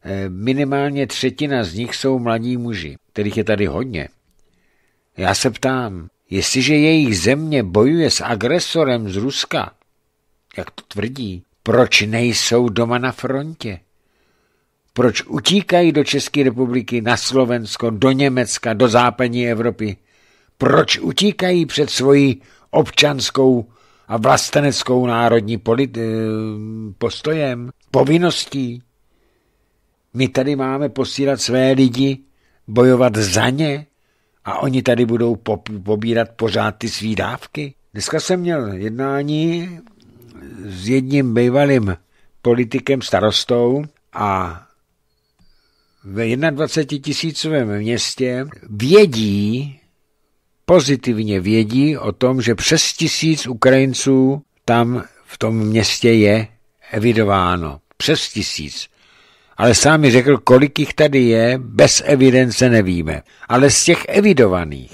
eh, minimálně třetina z nich jsou mladí muži, kterých je tady hodně. Já se ptám, jestliže jejich země bojuje s agresorem z Ruska, jak to tvrdí, proč nejsou doma na frontě? Proč utíkají do České republiky, na Slovensko, do Německa, do západní Evropy? Proč utíkají před svojí občanskou a vlasteneckou národní polit, eh, postojem, povinností. My tady máme posílat své lidi, bojovat za ně a oni tady budou pobírat pořád ty svý dávky. Dneska jsem měl jednání s jedním bývalým politikem starostou a ve 21 tisícovém městě vědí, pozitivně vědí o tom, že přes tisíc Ukrajinců tam v tom městě je evidováno. Přes tisíc. Ale sám mi řekl, kolik jich tady je, bez evidence nevíme. Ale z těch evidovaných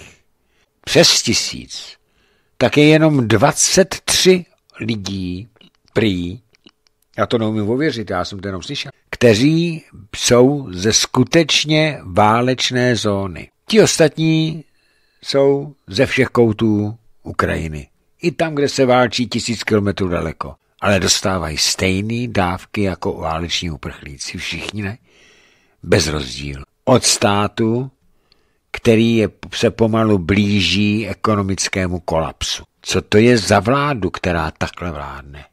přes tisíc, tak je jenom 23 lidí prý, já to neumím ověřit, já jsem to jenom slyšel, kteří jsou ze skutečně válečné zóny. Ti ostatní jsou ze všech koutů Ukrajiny. I tam, kde se válčí tisíc kilometrů daleko. Ale dostávají stejné dávky jako váleční uprchlíci. Všichni ne? Bez rozdíl. Od státu, který je, se pomalu blíží ekonomickému kolapsu. Co to je za vládu, která takhle vládne?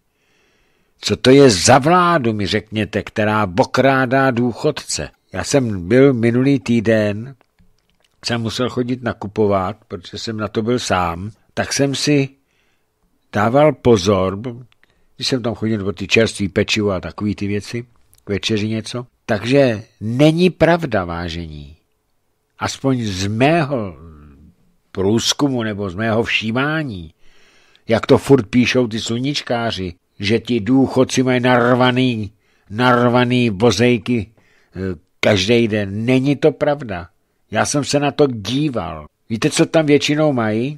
Co to je za vládu, mi řekněte, která bokrádá důchodce? Já jsem byl minulý týden jsem musel chodit nakupovat, protože jsem na to byl sám, tak jsem si dával pozor, když jsem tam chodil po ty čerství pečivo a takové ty věci, k večeři něco. Takže není pravda, vážení. Aspoň z mého průzkumu nebo z mého všímání, jak to furt píšou ty sluníčkáři, že ti důchodci mají narvaný, narvaný bozejky eh, každý den. Není to pravda. Já jsem se na to díval. Víte, co tam většinou mají?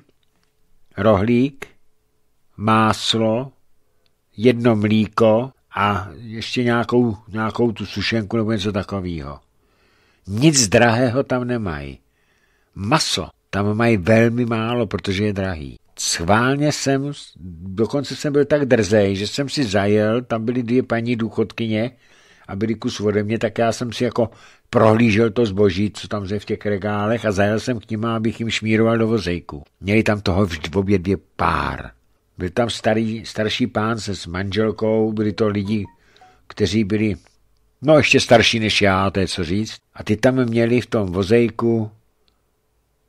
Rohlík, máslo, jedno mlíko a ještě nějakou, nějakou tu sušenku nebo něco takového. Nic drahého tam nemají. Maso tam mají velmi málo, protože je drahý. Schválně jsem, dokonce jsem byl tak drzej, že jsem si zajel, tam byly dvě paní důchodkyně byli kus ode mě, tak já jsem si jako prohlížel to zboží, co tam je v těch regálech a zajel jsem k nima, abych jim šmíroval do vozejku. Měli tam toho vždy v obě dvě pár. Byl tam starý, starší pán se s manželkou, byli to lidi, kteří byli, no ještě starší než já, to je co říct. A ty tam měli v tom vozejku,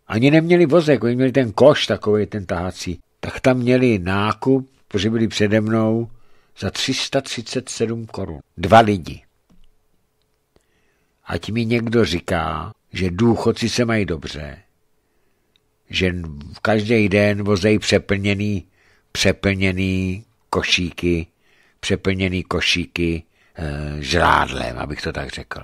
ani neměli vozek, oni měli ten koš takový, ten tahací. Tak tam měli nákup, protože byli přede mnou, za 337 korun. Dva lidi. Ať mi někdo říká, že důchodci se mají dobře, že každý den vozejí přeplněný, přeplněný košíky, přeplněný košíky e, žrádlem, abych to tak řekl.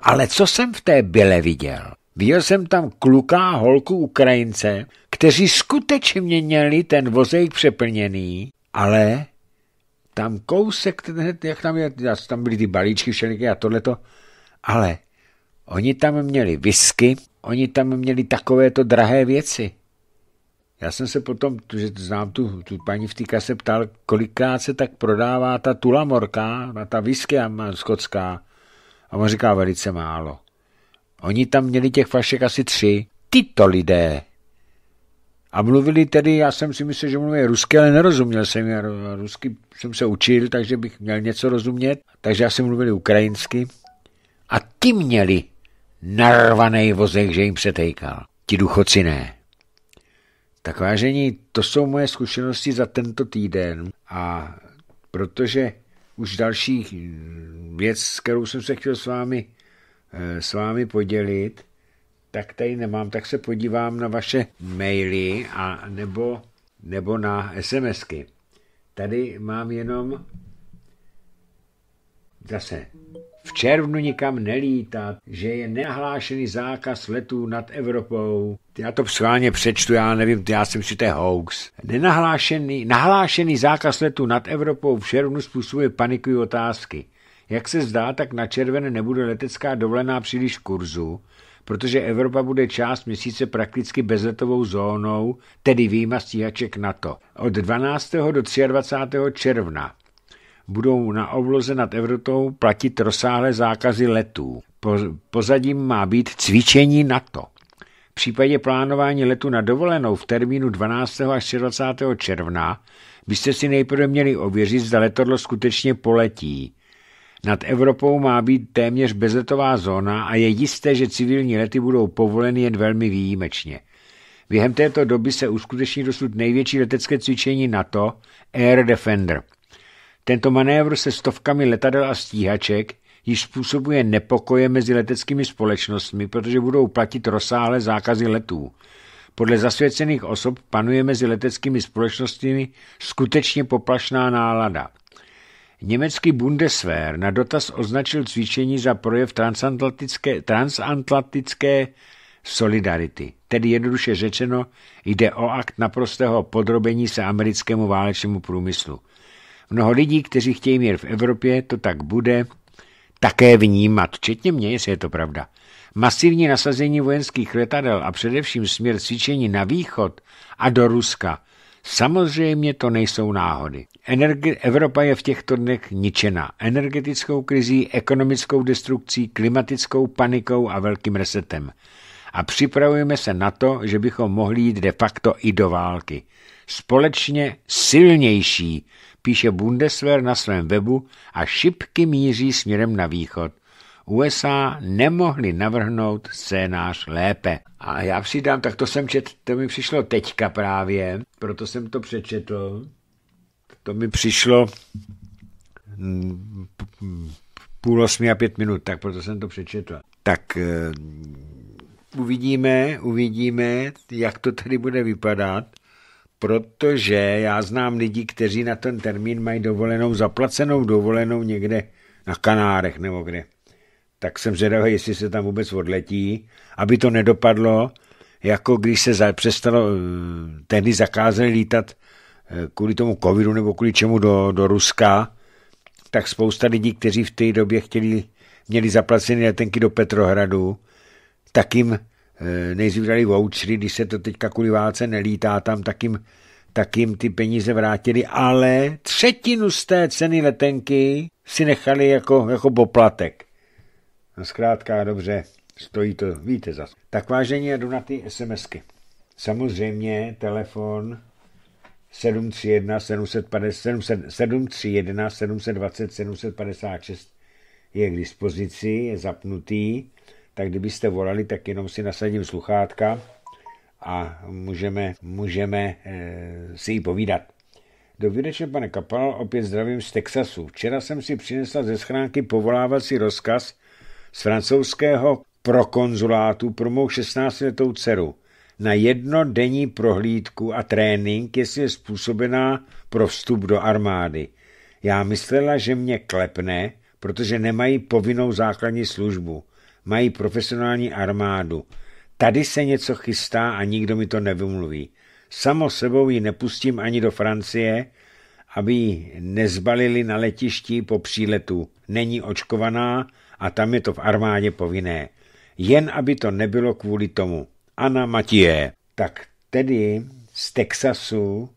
Ale co jsem v té byle viděl? Viděl jsem tam kluká holku Ukrajince, kteří skutečně měli ten vozejk přeplněný, ale tam kousek, jak tam, je, tam byly ty balíčky všeliké a tohleto, ale oni tam měli whisky, oni tam měli takovéto drahé věci. Já jsem se potom, že znám tu, tu paní v týka se ptal, kolikrát se tak prodává ta tulamorka, ta whisky skotská. A on říká velice málo. Oni tam měli těch fašek asi tři. Tyto lidé. A mluvili tedy, já jsem si myslel, že mluví rusky, ale nerozuměl jsem. Já rusky jsem se učil, takže bych měl něco rozumět. Takže já jsem mluvili ukrajinsky. A ty měli narvaný vozek, že jim přetejkal. Ti duchoci ne. Tak vážení, to jsou moje zkušenosti za tento týden a protože už další věc, s kterou jsem se chtěl s vámi, eh, s vámi podělit, tak tady nemám, tak se podívám na vaše maily a nebo, nebo na SMSky. Tady mám jenom zase v červnu nikam nelítat, že je nahlášený zákaz letů nad Evropou. Já to schválně přečtu, já nevím, já jsem si to hoax. Nenahlášený, nahlášený zákaz letů nad Evropou v červnu způsobuje paniku otázky. Jak se zdá, tak na červen nebude letecká dovolená příliš v kurzu, protože Evropa bude část měsíce prakticky bezletovou zónou, tedy výjima stíhaček NATO. Od 12. do 23. června budou na obloze nad Evropou platit rozsáhlé zákazy letů. Pozadím má být cvičení NATO. V případě plánování letu na dovolenou v termínu 12. až 20. června byste si nejprve měli ověřit, zda letadlo skutečně poletí. Nad Evropou má být téměř bezletová zóna a je jisté, že civilní lety budou povoleny jen velmi výjimečně. Během této doby se uskuteční dosud největší letecké cvičení NATO Air Defender – tento manévr se stovkami letadel a stíhaček již způsobuje nepokoje mezi leteckými společnostmi, protože budou platit rozsáhlé zákazy letů. Podle zasvěcených osob panuje mezi leteckými společnostmi skutečně poplašná nálada. Německý Bundeswehr na dotaz označil cvičení za projev transatlantické, transatlantické solidarity. Tedy jednoduše řečeno, jde o akt naprostého podrobení se americkému válečnému průmyslu. Mnoho lidí, kteří chtějí mír v Evropě, to tak bude také vnímat, včetně mě, jestli je to pravda. Masivní nasazení vojenských letadel a především směr cvičení na východ a do Ruska. Samozřejmě to nejsou náhody. Energi- Evropa je v těchto dnech ničena energetickou krizí, ekonomickou destrukcí, klimatickou panikou a velkým resetem. A připravujeme se na to, že bychom mohli jít de facto i do války. Společně silnější píše Bundeswehr na svém webu a šipky míří směrem na východ. USA nemohli navrhnout scénář lépe. A já přidám, tak to jsem čet, to mi přišlo teďka právě, proto jsem to přečetl. To mi přišlo mm, půl osmi a pět minut, tak proto jsem to přečetl. Tak eh, uvidíme, uvidíme, jak to tady bude vypadat protože já znám lidi, kteří na ten termín mají dovolenou, zaplacenou dovolenou někde na Kanárech nebo kde. Tak jsem zvědavý, jestli se tam vůbec odletí, aby to nedopadlo, jako když se za, přestalo, eh, tehdy zakázali lítat eh, kvůli tomu covidu nebo kvůli čemu do, do Ruska, tak spousta lidí, kteří v té době chtěli, měli zaplacené letenky do Petrohradu, tak jim Eh, nejdřív dali vouchery, když se to teďka kvůli válce nelítá tam, tak jim, tak jim ty peníze vrátili, ale třetinu z té ceny letenky si nechali jako, jako poplatek. No zkrátka, dobře, stojí to, víte za. Tak vážení, jdu na ty SMSky. Samozřejmě telefon 731 750, 700, 731 720 756 je k dispozici, je zapnutý tak kdybyste volali, tak jenom si nasadím sluchátka a můžeme, můžeme eh, si ji povídat. Dobrý večer, pane Kapal, opět zdravím z Texasu. Včera jsem si přinesla ze schránky povolávací rozkaz z francouzského prokonzulátu pro mou 16-letou dceru na jednodenní prohlídku a trénink, jestli je způsobená pro vstup do armády. Já myslela, že mě klepne, protože nemají povinnou základní službu mají profesionální armádu. Tady se něco chystá a nikdo mi to nevymluví. Samo sebou ji nepustím ani do Francie, aby ji nezbalili na letišti po příletu. Není očkovaná a tam je to v armádě povinné. Jen aby to nebylo kvůli tomu. Ana Matěje. Tak tedy z Texasu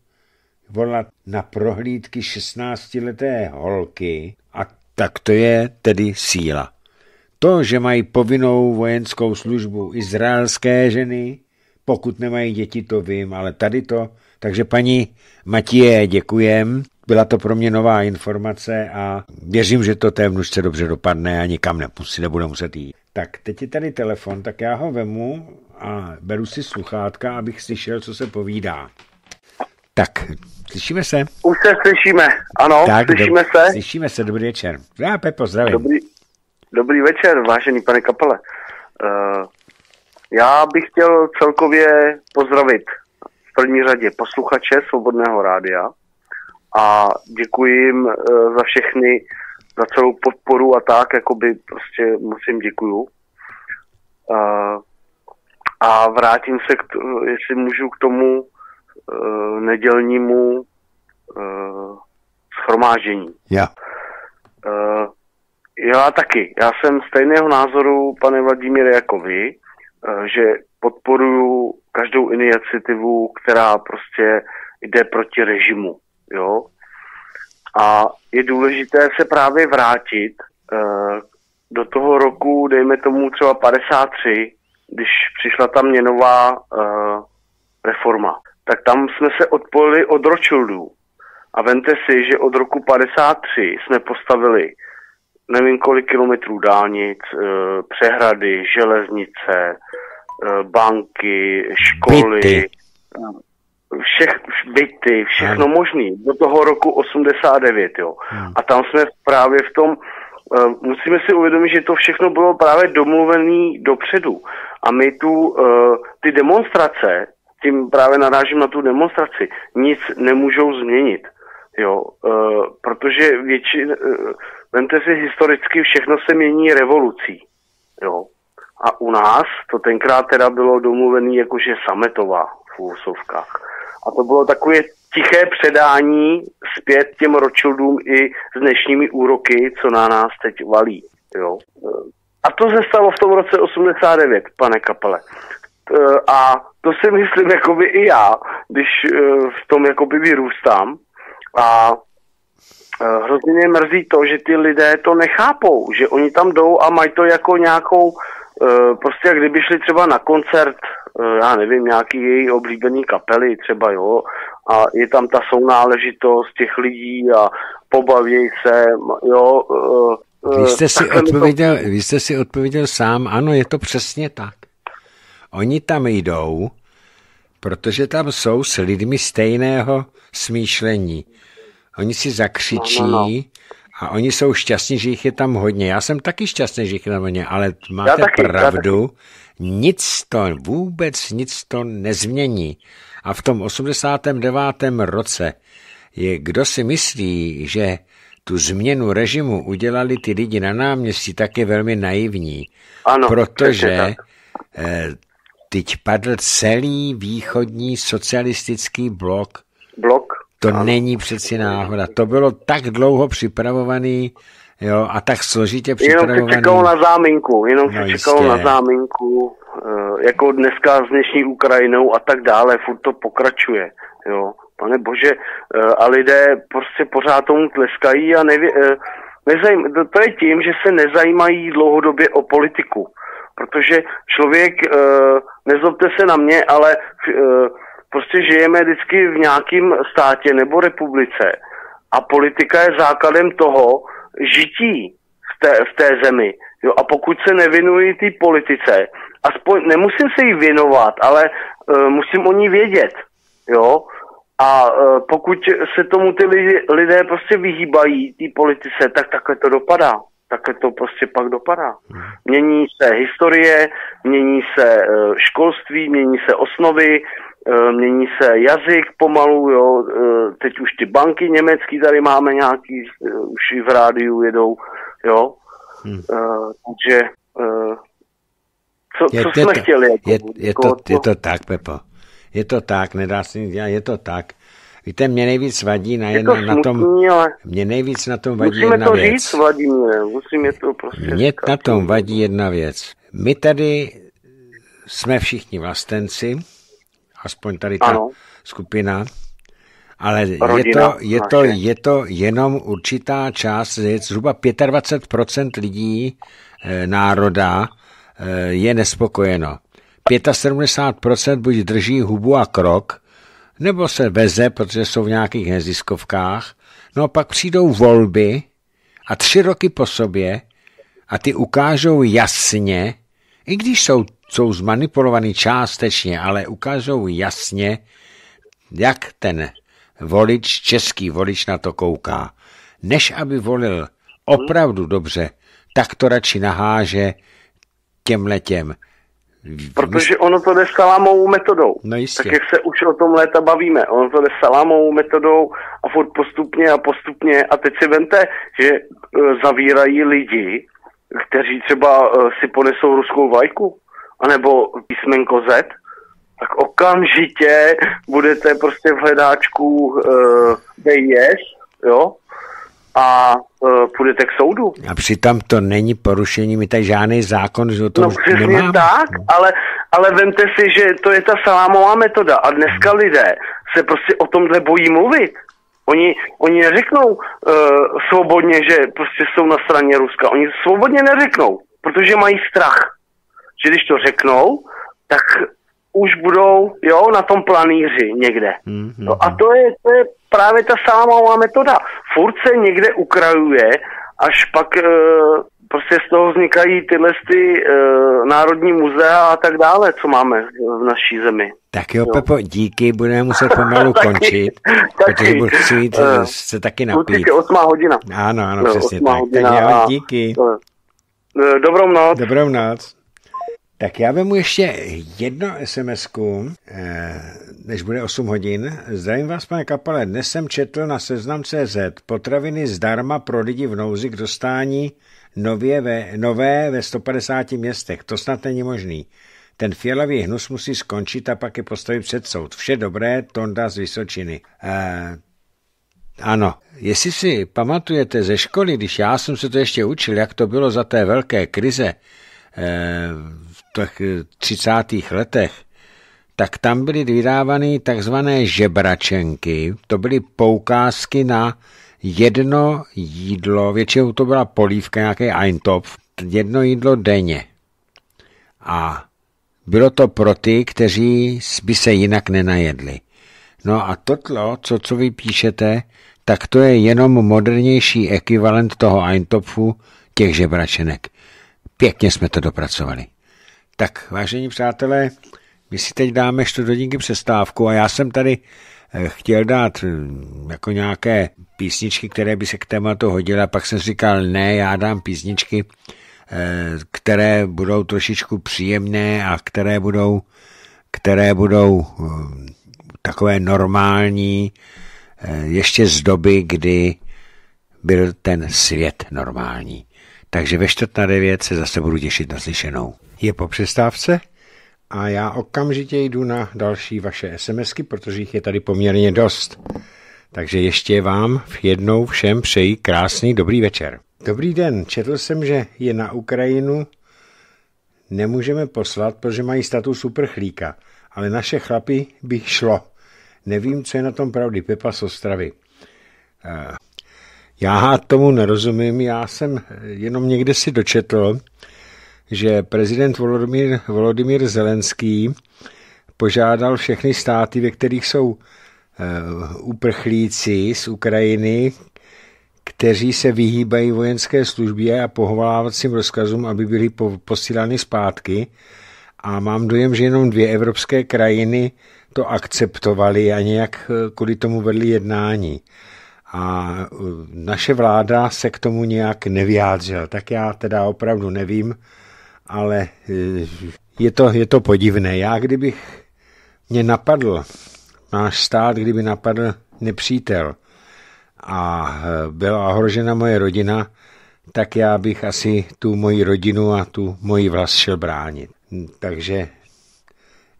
volat na prohlídky 16-leté holky a tak to je tedy síla. To, že mají povinnou vojenskou službu izraelské ženy, pokud nemají děti, to vím, ale tady to. Takže paní Matije, děkujem. Byla to pro mě nová informace a věřím, že to té vnučce dobře dopadne a nikam nepustí, nebude muset jít. Tak teď je tady telefon, tak já ho vemu a beru si sluchátka, abych slyšel, co se povídá. Tak, slyšíme se? Už se slyšíme, ano, tak, slyšíme do... se. Slyšíme se, dobrý večer. Já Pepo, zdravím. Dobrý, Dobrý večer, vážený pane kapele. Uh, já bych chtěl celkově pozdravit v první řadě posluchače Svobodného rádia a děkuji jim uh, za všechny, za celou podporu a tak, jako by prostě moc jim děkuju. Uh, a vrátím se, k jestli můžu, k tomu uh, nedělnímu uh, schromáždění. Yeah. Uh, já taky. Já jsem stejného názoru, pane Vladimíre, jako vy, eh, že podporuju každou iniciativu, která prostě jde proti režimu. Jo? A je důležité se právě vrátit eh, do toho roku, dejme tomu třeba 53, když přišla ta měnová eh, reforma. Tak tam jsme se odpojili od Rothschildů. A vente si, že od roku 53 jsme postavili nevím kolik kilometrů dálnic, eh, přehrady, železnice, eh, banky, školy, byty. všech byty, všechno hmm. možný. Do toho roku 89, jo. Hmm. A tam jsme právě v tom, eh, musíme si uvědomit, že to všechno bylo právě domluvené dopředu. A my tu, ty demonstrace, tím právě narážím na tu demonstraci, nic nemůžou změnit. Jo, protože většina, Vemte si historicky, všechno se mění revolucí. Jo. A u nás to tenkrát teda bylo domluvené, jakože sametová v úsovkách. A to bylo takové tiché předání zpět těm ročildům i s dnešními úroky, co na nás teď valí. Jo. A to se stalo v tom roce 89, pane Kapele. E, a to si myslím jakoby i já, když e, v tom jakoby vyrůstám. A Eh, hrozně mě mrzí to, že ty lidé to nechápou, že oni tam jdou a mají to jako nějakou, eh, prostě jak kdyby šli třeba na koncert, eh, já nevím, nějaký její oblíbený kapely třeba, jo, a je tam ta sounáležitost těch lidí a pobaví se, jo. Vy jste, si odpověděl, to... vy jste si odpověděl sám, ano, je to přesně tak. Oni tam jdou, protože tam jsou s lidmi stejného smýšlení Oni si zakřičí no, no, no. a oni jsou šťastní, že jich je tam hodně. Já jsem taky šťastný, že jich je tam hodně, ale máte taky, pravdu, nic to, vůbec nic to nezmění. A v tom 89. roce je, kdo si myslí, že tu změnu režimu udělali ty lidi na náměstí, tak je velmi naivní. Ano, protože eh, teď padl celý východní socialistický blok. Blok? To ano. není přeci náhoda. To bylo tak dlouho připravovaný jo, a tak složitě připravovaný. Jenom se čekalo na záminku, jenom se no čekalo na záminku, eh, jako dneska s dnešní Ukrajinou a tak dále, furt to pokračuje. Jo. Pane bože, eh, a lidé prostě pořád tomu tleskají a nevě, eh, nezajím, to je tím, že se nezajímají dlouhodobě o politiku. Protože člověk, nezlobte se na mě, ale prostě žijeme vždycky v nějakém státě nebo republice a politika je základem toho žití v té, v té zemi. Jo, a pokud se nevinují té politice, aspoň nemusím se jí věnovat, ale uh, musím o ní vědět. Jo? A uh, pokud se tomu ty lidi, lidé prostě vyhýbají, té politice, tak takhle to dopadá. Takhle to prostě pak dopadá. Mění se historie, mění se uh, školství, mění se osnovy, uh, Eh, mění se jazyk pomalu, jo, eh, teď už ty banky německý tady máme nějaký, eh, už i v rádiu jedou, jo, hmm. takže co, je, co je jsme to, chtěli? Jako, je, je, jako to, to... je to tak, Pepo, je to tak, nedá se nic dělat, je to tak. Víte, mě nejvíc vadí na, jedno, je to smutný, na tom, mě nejvíc na tom vadí Musíme jedna to věc. Říct, mě. musíme to prostě Mě říkat. na tom vadí jedna věc. My tady jsme všichni vlastenci, aspoň tady ta ano. skupina. Ale je to, je, to, je to jenom určitá část, je zhruba 25% lidí e, národa e, je nespokojeno. 75% buď drží hubu a krok, nebo se veze, protože jsou v nějakých neziskovkách. No a pak přijdou volby a tři roky po sobě a ty ukážou jasně, i když jsou, jsou zmanipulovaný částečně, ale ukazují jasně, jak ten volič, český volič na to kouká. Než aby volil opravdu dobře, tak to radši naháže těm letem. Protože ono to jde salámovou metodou. No jistě. Tak jak se už o tom léta bavíme, ono to jde salámovou metodou a furt postupně a postupně a teď si vente, že e, zavírají lidi, kteří třeba eh, si ponesou ruskou vlajku, anebo písmenko Z, tak okamžitě budete prostě v hledáčku BIS, eh, yes, jo, a uh, půjdete k soudu. A přitom to není porušení, my tady žádný zákon že to No přesně nemám. tak, ale, ale vemte si, že to je ta salámová metoda a dneska lidé se prostě o tomhle bojí mluvit. Oni, oni neřeknou uh, svobodně, že prostě jsou na straně Ruska. Oni svobodně neřeknou, protože mají strach. Že když to řeknou, tak už budou jo, na tom planíři někde. Mm-hmm. No a to je, to je právě ta samá metoda. Furt se někde ukrajuje, až pak eh, prostě z toho vznikají tyhle ty, uh, národní muzea a tak dále, co máme v naší zemi. Tak jo, jo. Pepo, díky, budeme muset pomalu taky, končit, taky. protože budu chci jít uh, e, se taky napít. Určitě, osmá hodina. Ano, ano, no, přesně tak. Hodina tak jo, díky. Uh, dobrou noc. Dobrou noc. Tak já vemu ještě jedno sms než bude 8 hodin. Zdravím vás, pane Kapale. Dnes jsem četl na seznam CZ potraviny zdarma pro lidi v nouzi k dostání nově ve, nové ve 150 městech. To snad není možný. Ten fialový hnus musí skončit a pak je postavit před soud. Vše dobré, Tonda z Vysočiny. E, ano, jestli si pamatujete ze školy, když já jsem se to ještě učil, jak to bylo za té velké krize eh, v těch 30. letech, tak tam byly vydávány takzvané žebračenky. To byly poukázky na jedno jídlo, většinou to byla polívka, nějaký Eintopf, jedno jídlo denně. A bylo to pro ty, kteří by se jinak nenajedli. No a toto, co, co vy píšete, tak to je jenom modernější ekvivalent toho Eintopfu, těch žebračenek. Pěkně jsme to dopracovali. Tak, vážení přátelé, my si teď dáme študodinky přestávku a já jsem tady chtěl dát eh, jako nějaké písničky, které by se k tématu hodily, a pak jsem říkal, ne, já dám písničky, eh, které budou trošičku příjemné a které budou, které budou eh, takové normální, ještě z doby, kdy byl ten svět normální. Takže ve čtvrt na devět se zase budu těšit na slyšenou. Je po přestávce? a já okamžitě jdu na další vaše SMSky, protože jich je tady poměrně dost. Takže ještě vám v jednou všem přeji krásný dobrý večer. Dobrý den, četl jsem, že je na Ukrajinu nemůžeme poslat, protože mají status uprchlíka, ale naše chlapy by šlo. Nevím, co je na tom pravdy, Pepa z Ostravy. Eh, já tomu nerozumím, já jsem jenom někde si dočetl, že prezident Volodymyr, Volodymyr Zelenský požádal všechny státy, ve kterých jsou eh, uprchlíci z Ukrajiny, kteří se vyhýbají vojenské službě a pohovalávacím rozkazům, aby byli posílány zpátky. A mám dojem, že jenom dvě evropské krajiny to akceptovali a nějak eh, kvůli tomu vedli jednání. A eh, naše vláda se k tomu nějak nevyjádřila. Tak já teda opravdu nevím, ale eh, je to, je to podivné. Já kdybych mě napadl, náš stát, kdyby napadl nepřítel a eh, byla ohrožena moje rodina, tak já bych asi tu moji rodinu a tu moji vlast šel bránit. Takže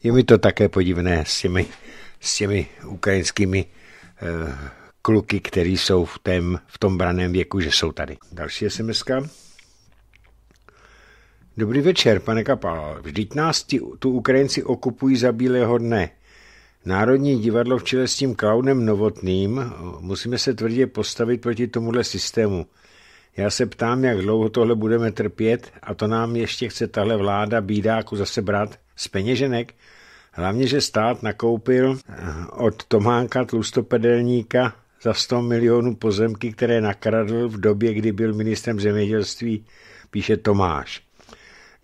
je mi to také podivné s těmi, s těmi ukrajinskými eh, kluky, který jsou v, tém, v tom braném věku, že jsou tady. Další SMS. -ka. Dobrý večer, pane Kapal. Vždyť nás ti, tu Ukrajinci okupují za bílého dne. Národní divadlo v čele s tím klaunem Novotným, musíme se tvrdě postavit proti tomuhle systému. Já se ptám, jak dlouho tohle budeme trpět a to nám ještě chce tahle vláda bídáku zase brát z peněženek. Hlavně, že stát nakoupil eh, od Tománka tlustopedelníka za 100 milionů pozemky, které nakradl v době, kdy byl ministrem zemědělství, píše Tomáš.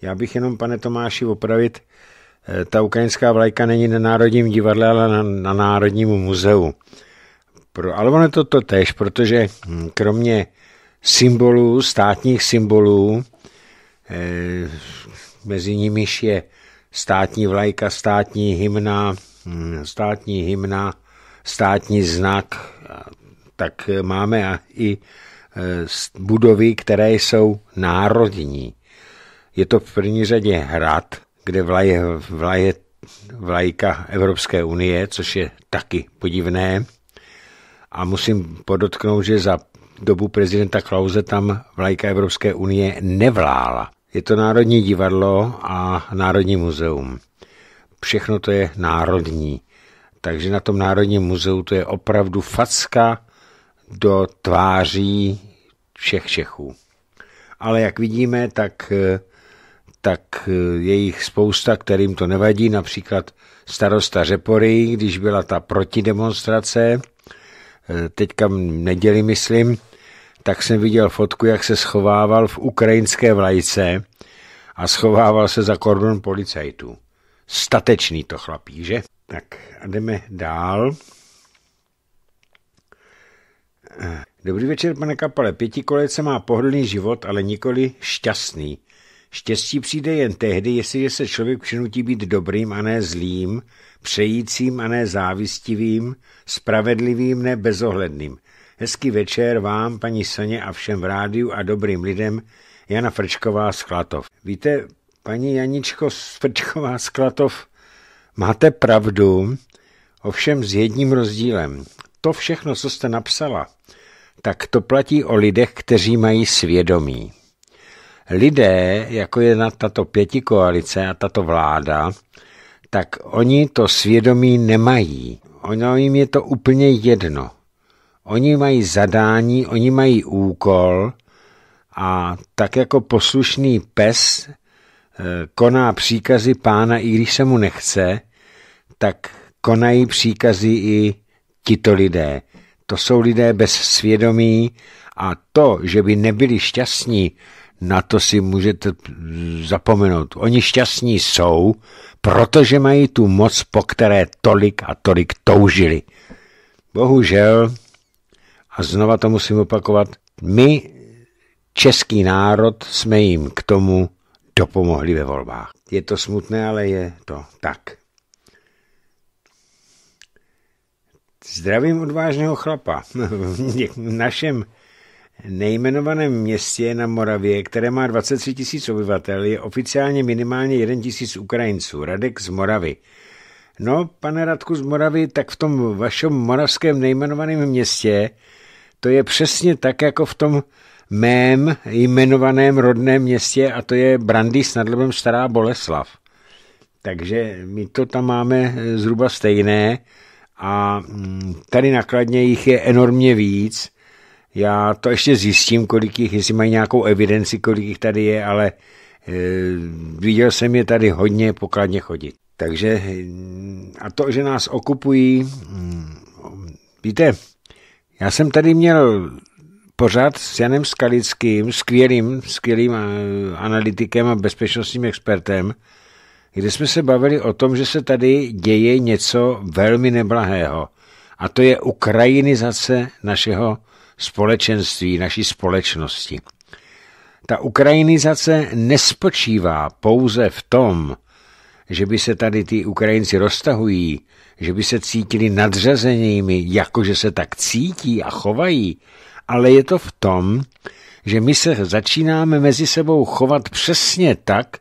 Já bych jenom, pane Tomáši, opravit, eh, ta ukrajinská vlajka není na Národním divadle, ale na, na Národním muzeu. Pro, ale ono je to to tež, protože hm, kromě symbolů, státních symbolů, e, mezi nimiž je státní vlajka, státní hymna, hm, státní hymna, státní znak, tak máme i eh, budovy, které jsou národní. Je to v první řadě hrad, kde vlaje, vlaje vlajka Evropské unie, což je taky podivné. A musím podotknout, že za dobu prezidenta Klauze tam vlajka Evropské unie nevlála. Je to Národní divadlo a Národní muzeum. Všechno to je národní. Takže na tom Národním muzeu to je opravdu facka do tváří všech Čechů. Ale jak vidíme, tak eh, tak eh, je jich spousta, kterým to nevadí, například starosta Řepory, když byla ta protidemonstrace, eh, teďka neděli myslím, tak jsem viděl fotku, jak se schovával v ukrajinské vlajce a schovával se za kordon policajtů. Statečný to chlapí, že? Tak a jdeme dál. Eh, dobrý večer, pane Kapale. Pětikolec se má pohodlný život, ale nikoli šťastný. Štěstí přijde jen tehdy, jestliže se člověk přinutí být dobrým a ne zlým, přejícím a ne závistivým, spravedlivým ne bezohledným. Hezký večer vám, paní Soně a všem v rádiu a dobrým lidem, Jana Frčková z Klatov. Víte, paní Janičko Frčková z Klatov, máte pravdu, ovšem s jedním rozdílem. To všechno, co jste napsala, tak to platí o lidech, kteří mají svědomí lidé, jako je na tato pětikoalice a tato vláda, tak oni to svědomí nemají. Ono jim je to úplně jedno. Oni mají zadání, oni mají úkol a tak jako poslušný pes eh, koná příkazy pána, i když se mu nechce, tak konají příkazy i tito lidé. To jsou lidé bez svědomí a to, že by nebyli šťastní, na to si můžete zapomenout. Oni šťastní jsou, protože mají tu moc, po které tolik a tolik toužili. Bohužel, a znova to musím opakovat, my, český národ, jsme jim k tomu dopomohli ve volbách. Je to smutné, ale je to tak. Zdravím odvážného chlapa. V našem nejmenovaném městě na Moravě, které má 23 tisíc obyvatel, je oficiálně minimálně 1 tisíc Ukrajinců. Radek z Moravy. No, pane Radku z Moravy, tak v tom vašem moravském nejmenovaném městě to je přesně tak, jako v tom mém jmenovaném rodném městě a to je Brandy s nadlebem Stará Boleslav. Takže my to tam máme eh, zhruba stejné a mm, tady nakladně jich je enormně víc – já to ještě zjistím, kolik jich, jestli mají nějakou evidenci, kolik jich tady je, ale e, viděl jsem je tady hodně pokladně chodit. Takže hm, a to, že nás okupují, hm, víte, já jsem tady měl pořád s Janem Skalickým, skvělým, skvělým eh, analytikem a bezpečnostním expertem, kde jsme se bavili o tom, že se tady děje něco velmi neblahého. A to je ukrajinizace našeho společenství, naší společnosti. Ta ukrajinizace nespočívá pouze v tom, že by se tady ty Ukrajinci roztahují, že by se cítili nadřazenými, jakože se tak cítí a chovají, ale je to v tom, že my se začínáme mezi sebou chovat přesně tak,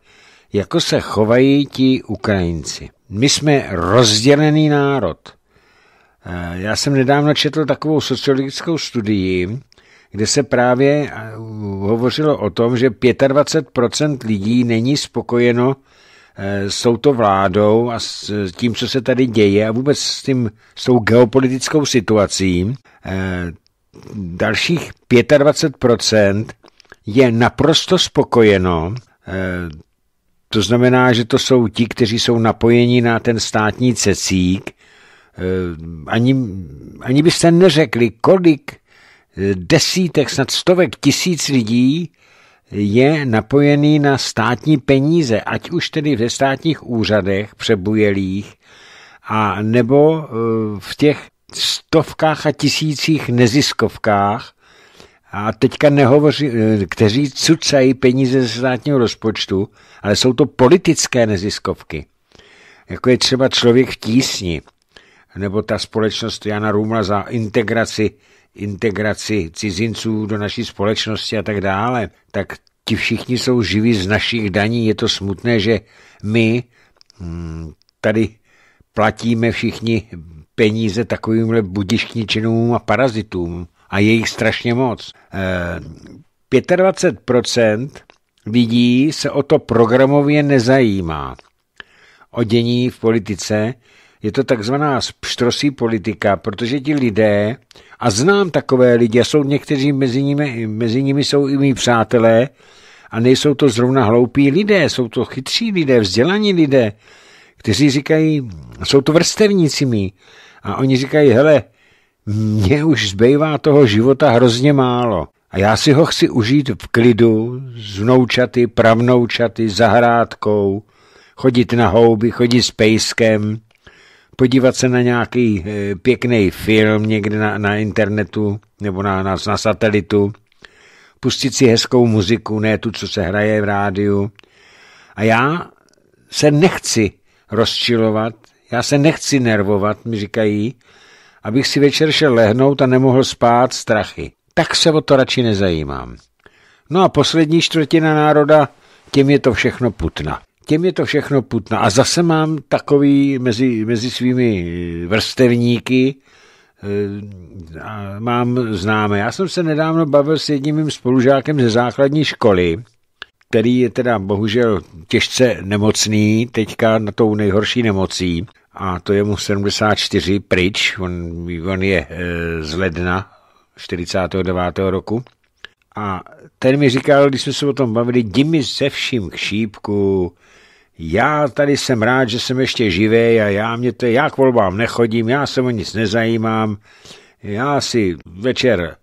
jako se chovají ti Ukrajinci. My jsme rozdělený národ. Eh, já jsem nedávno četl takovou sociologickou studii, kde se právě eh, hovořilo o tom, že 25 lidí není spokojeno eh, s touto vládou a s tím, co se tady děje a vůbec s, tím, s tou geopolitickou situací. Dalších 25 je naprosto spokojeno. To znamená, že to jsou ti, kteří jsou napojeni na ten státní cecík, Eh, ani, ani byste neřekli, kolik eh, desítek, snad stovek tisíc lidí je napojený na státní peníze, ať už tedy ve státních úřadech přebujelých, a nebo eh, v těch stovkách a tisících neziskovkách, a teďka nehovoří, kteří cucají peníze ze státního rozpočtu, ale jsou to politické neziskovky. Jako je třeba člověk v tísni, nebo ta společnost Jana Rumla za integraci, integraci cizinců do naší společnosti a tak dále, tak ti všichni jsou živí z našich daní. Je to smutné, že my hm, tady platíme všichni peníze takovýmhle budišničinům a parazitům a je jich strašně moc. 25% eh, lidí se o to programově nezajímá. O dění v politice je to takzvaná pštrosí politika, protože ti lidé, a znám takové lidi, a jsou někteří mezi nimi, mezi nimi jsou i mý přátelé, a nejsou to zrovna hloupí lidé, jsou to chytří lidé, vzdělaní lidé, kteří říkají, jsou to vrstevníci mý. A oni říkají, hele, mně už zbývá toho života hrozně málo. A já si ho chci užít v klidu, s vnoučaty, pravnoučaty, zahrádkou, chodit na houby, chodit s pejskem, podívat se na nějaký eh, pěkný film někde na, na internetu nebo na, na, na satelitu, pustit si hezkou muziku, ne tu, co se hraje v rádiu. A já se nechci rozčilovat, já se nechci nervovat, mi říkají, abych si večer šel lehnout a nemohl spát strachy. Tak se o to radši nezajímám. No a poslední čtvrtina národa, těm je to všechno putna těm je to všechno putná. A zase mám takový mezi, mezi svými eh, vrstevníky, eh, mám známé. Já jsem se nedávno bavil s jedním mým spolužákem ze základní školy, který je teda bohužel těžce nemocný, teďka na tou nejhorší nemocí, a to je mu 74 pryč, on, on je eh, z ledna 49. roku. A ten mi říkal, když jsme se o tom bavili, jdi mi ze vším k šípku, já tady jsem rád, že jsem ještě živý a já mě to, já k volbám nechodím, já se o nic nezajímám, já si večer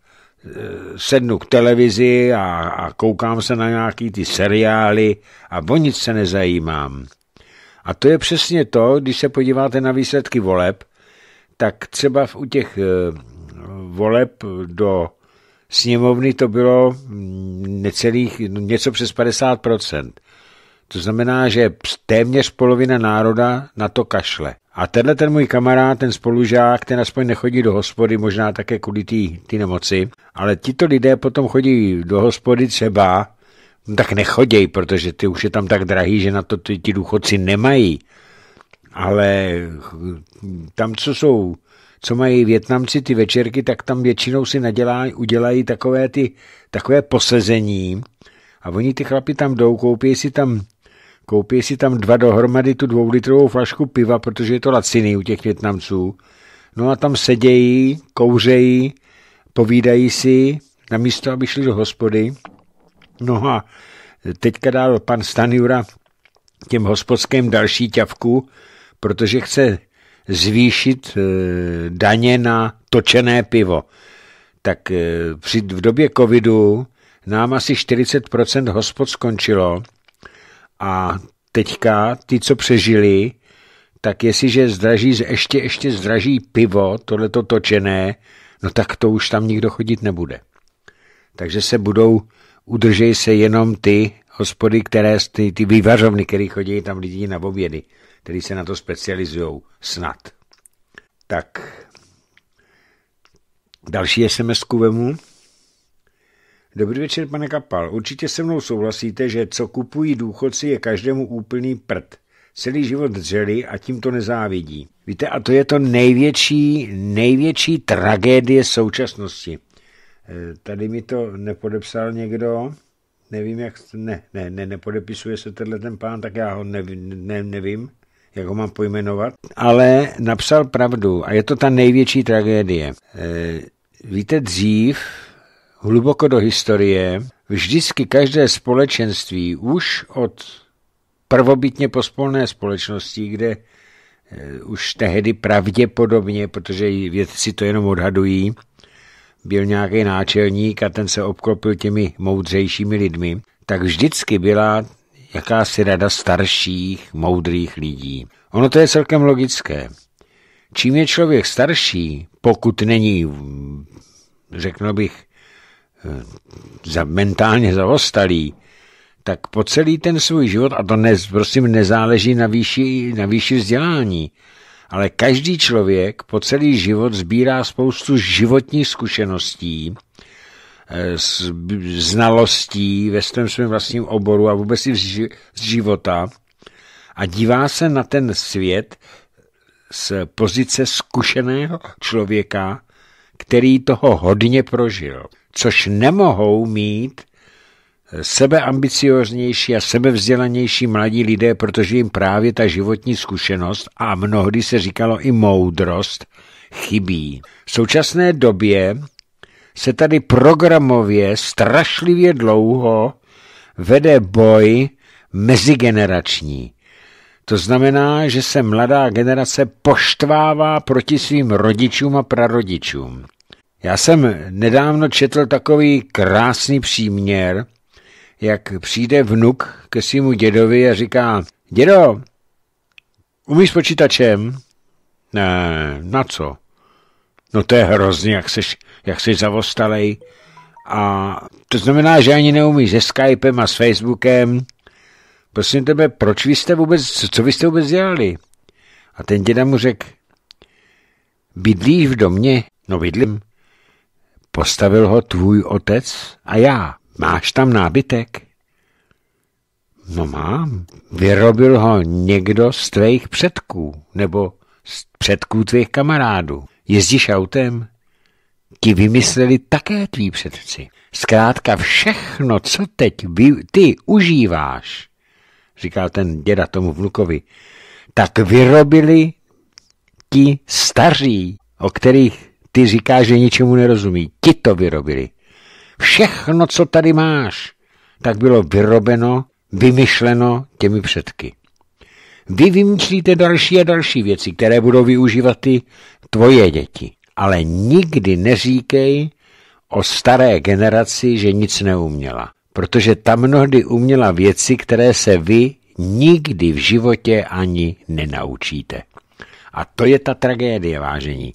eh, sednu k televizi a, a koukám se na nějaký ty seriály a o nic se nezajímám. A to je přesně to, když se podíváte na výsledky voleb, tak třeba u těch eh, voleb do sněmovny to bylo mm, necelých, no, něco přes 50%. To znamená, že téměř polovina národa na to kašle. A tenhle ten můj kamarád, ten spolužák, ten aspoň nechodí do hospody, možná také kvůli ty nemoci, ale tito lidé potom chodí do hospody třeba, no tak nechoděj, protože ty už je tam tak drahý, že na to ty, ti důchodci nemají. Ale tam, co jsou, co mají Větnamci ty večerky, tak tam většinou si nadělají, udělají takové ty, takové posezení, a oni ty chlapi tam jdou, koupí si tam koupí si tam dva dohromady tu dvoulitrovou flašku piva, protože je to laciný u těch Větnamců. No a tam sedějí, kouřejí, povídají si, na místo, aby šli do hospody. No a teďka dal pan Stanjura těm hospodském další ťavku, protože chce zvýšit e, daně na točené pivo. Tak e, při, v době covidu nám asi 40% hospod skončilo, a teďka ty, co přežili, tak jestliže zdraží, ještě, ještě zdraží pivo, tohleto točené, no tak to už tam nikdo chodit nebude. Takže se budou, udržej se jenom ty hospody, které, ty, ty vývařovny, které chodí tam lidi na obědy, které se na to specializují, snad. Tak, další SMS-ku vemu. Dobrý večer, pane Kapal. Určitě se mnou souhlasíte, že co kupují důchodci je každému úplný prd. Celý život dřeli a tím to nezávidí. Víte, a to je to největší, největší tragédie současnosti. E, tady mi to nepodepsal někdo, nevím jak, ne, ne, ne nepodepisuje se tenhle ten pán, tak já ho nevím, ne, nevím, jak ho mám pojmenovat, ale napsal pravdu a je to ta největší tragédie. E, víte, dřív hluboko do historie, vždycky každé společenství už od prvobytně pospolné společnosti, kde eh, už tehdy pravděpodobně, protože vědci to jenom odhadují, byl nějaký náčelník a ten se obklopil těmi moudřejšími lidmi, tak vždycky byla jakási rada starších, moudrých lidí. Ono to je celkem logické. Čím je člověk starší, pokud není, řekl bych, Eh, za, mentálně zaostalí, tak po celý ten svůj život, a to ne, prosím nezáleží na výši, na výši vzdělání, ale každý člověk po celý život sbírá spoustu životních zkušeností, eh, znalostí ve svém svém vlastním oboru a vůbec i z života a dívá se na ten svět z pozice zkušeného člověka, který toho hodně prožil což nemohou mít eh, sebeambicioznější a sebevzdělanější mladí lidé, protože jim právě ta životní zkušenost a mnohdy se říkalo i moudrost chybí. V současné době se tady programově strašlivě dlouho vede boj mezigenerační. To znamená, že se mladá generace poštvává proti svým rodičům a prarodičům. Já jsem nedávno četl takový krásný příměr, jak přijde vnuk ke svému dědovi a říká, dědo, umíš s počítačem? Ne, na co? No to je hrozně, jak jsi, jak jsi zavostalej. A to znamená, že ani neumíš se Skypem a s Facebookem. Prosím tebe, proč vy jste vůbec, co vy jste vůbec dělali? A ten děda mu řekl, bydlíš v domě? No bydlím. Postavil ho tvůj otec a já. Máš tam nábytek? No mám. Vyrobil ho někdo z tvých předků nebo z předků tvých kamarádů. Jezdíš autem? Ti vymysleli také tví předci. Zkrátka všechno, co teď ty užíváš, říkal ten děda tomu vnukovi, tak vyrobili ti staří, o kterých ty říkáš, že ničemu nerozumí. Ti to vyrobili. Všechno, co tady máš, tak bylo vyrobeno, vymyšleno těmi předky. Vy vymýšlíte další a další věci, které budou využívat ty tvoje děti. Ale nikdy neříkej o staré generaci, že nic neuměla. Protože ta mnohdy uměla věci, které se vy nikdy v životě ani nenaučíte. A to je ta tragédie, vážení.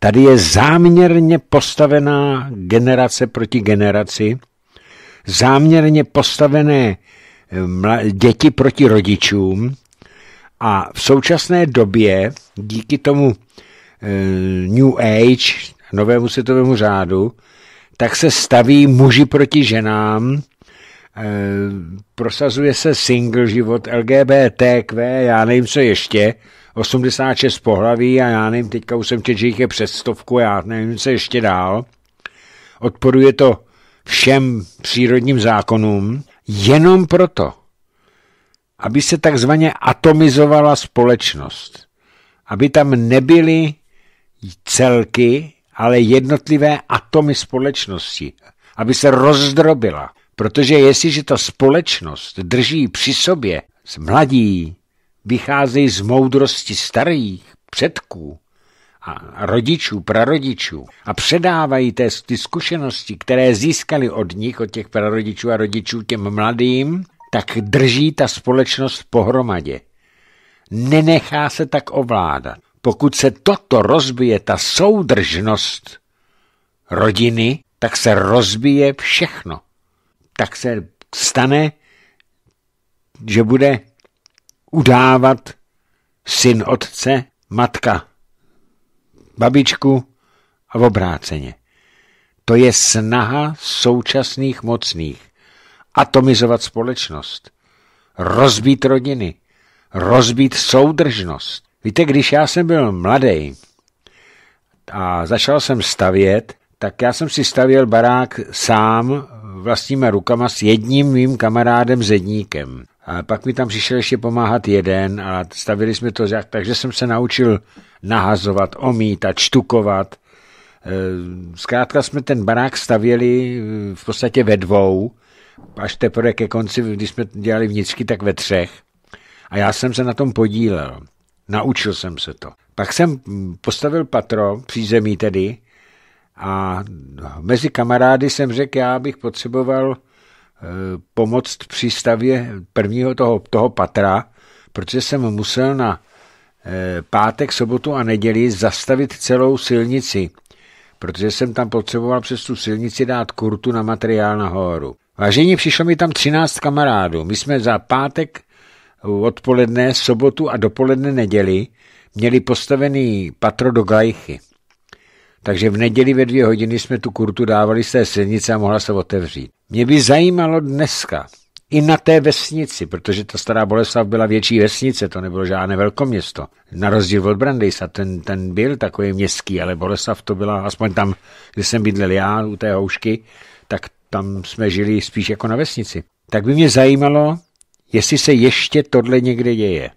Tady je záměrně postavená generace proti generaci, záměrně postavené eh, děti proti rodičům a v současné době díky tomu eh, New Age, novému světovému řádu, tak se staví muži proti ženám, eh, prosazuje se single život, LGBTQ, já nevím, co ještě, 86 pohlaví a já nevím, teďka už jsem četl, že jich je přes stovku, já nevím, co ještě dál. Odporuje to všem přírodním zákonům jenom proto, aby se takzvaně atomizovala společnost. Aby tam nebyly celky, ale jednotlivé atomy společnosti. Aby se rozdrobila. Protože jestliže ta společnost drží při sobě mladí, vycházejí z moudrosti starých předků a rodičů, prarodičů a předávají té, ty zkušenosti, které získali od nich, od těch prarodičů a rodičů těm mladým, tak drží ta společnost pohromadě. Nenechá se tak ovládat. Pokud se toto rozbije, ta soudržnost rodiny, tak se rozbije všechno. Tak se stane, že bude udávat syn otce, matka, babičku a obráceně. To je snaha současných mocných atomizovat společnost, rozbít rodiny, rozbít soudržnost. Víte, když já jsem byl mladý a začal jsem stavět, tak já jsem si stavěl barák sám vlastníma rukama s jedním mým kamarádem Zedníkem. A pak mi tam přišel ještě pomáhat jeden a stavili jsme to, takže jsem se naučil nahazovat, omítat, štukovat. E, zkrátka jsme ten barák stavěli e, v podstatě ve dvou, až teprve ke konci, když jsme dělali vnitřky, tak ve třech. A já jsem se na tom podílel. Naučil jsem se to. Pak jsem postavil patro, přízemí tedy, a mezi kamarády jsem řekl, já bych potřeboval Eh, pomoct při stavě prvního toho, toho patra, protože jsem musel na eh, pátek, sobotu a neděli zastavit celou silnici, protože jsem tam potřeboval přes tu silnici dát kurtu na materiál nahoru. Vážení, přišlo mi tam 13 kamarádů. My jsme za pátek odpoledne, sobotu a dopoledne neděli měli postavený patro do Glajchy. Takže v neděli ve dvě hodiny jsme tu kurtu dávali z té silnice a mohla se otevřít. Mě by zajímalo dneska, i na té vesnici, protože ta stará Boleslav byla větší vesnice, to nebylo žádné velkoměsto. Na rozdíl od Brandejsa, ten, ten byl takový městský, ale Boleslav to byla, aspoň tam, kde jsem bydlel já, u té houšky, tak tam jsme žili spíš jako na vesnici. Tak by mě zajímalo, jestli se ještě tohle někde děje.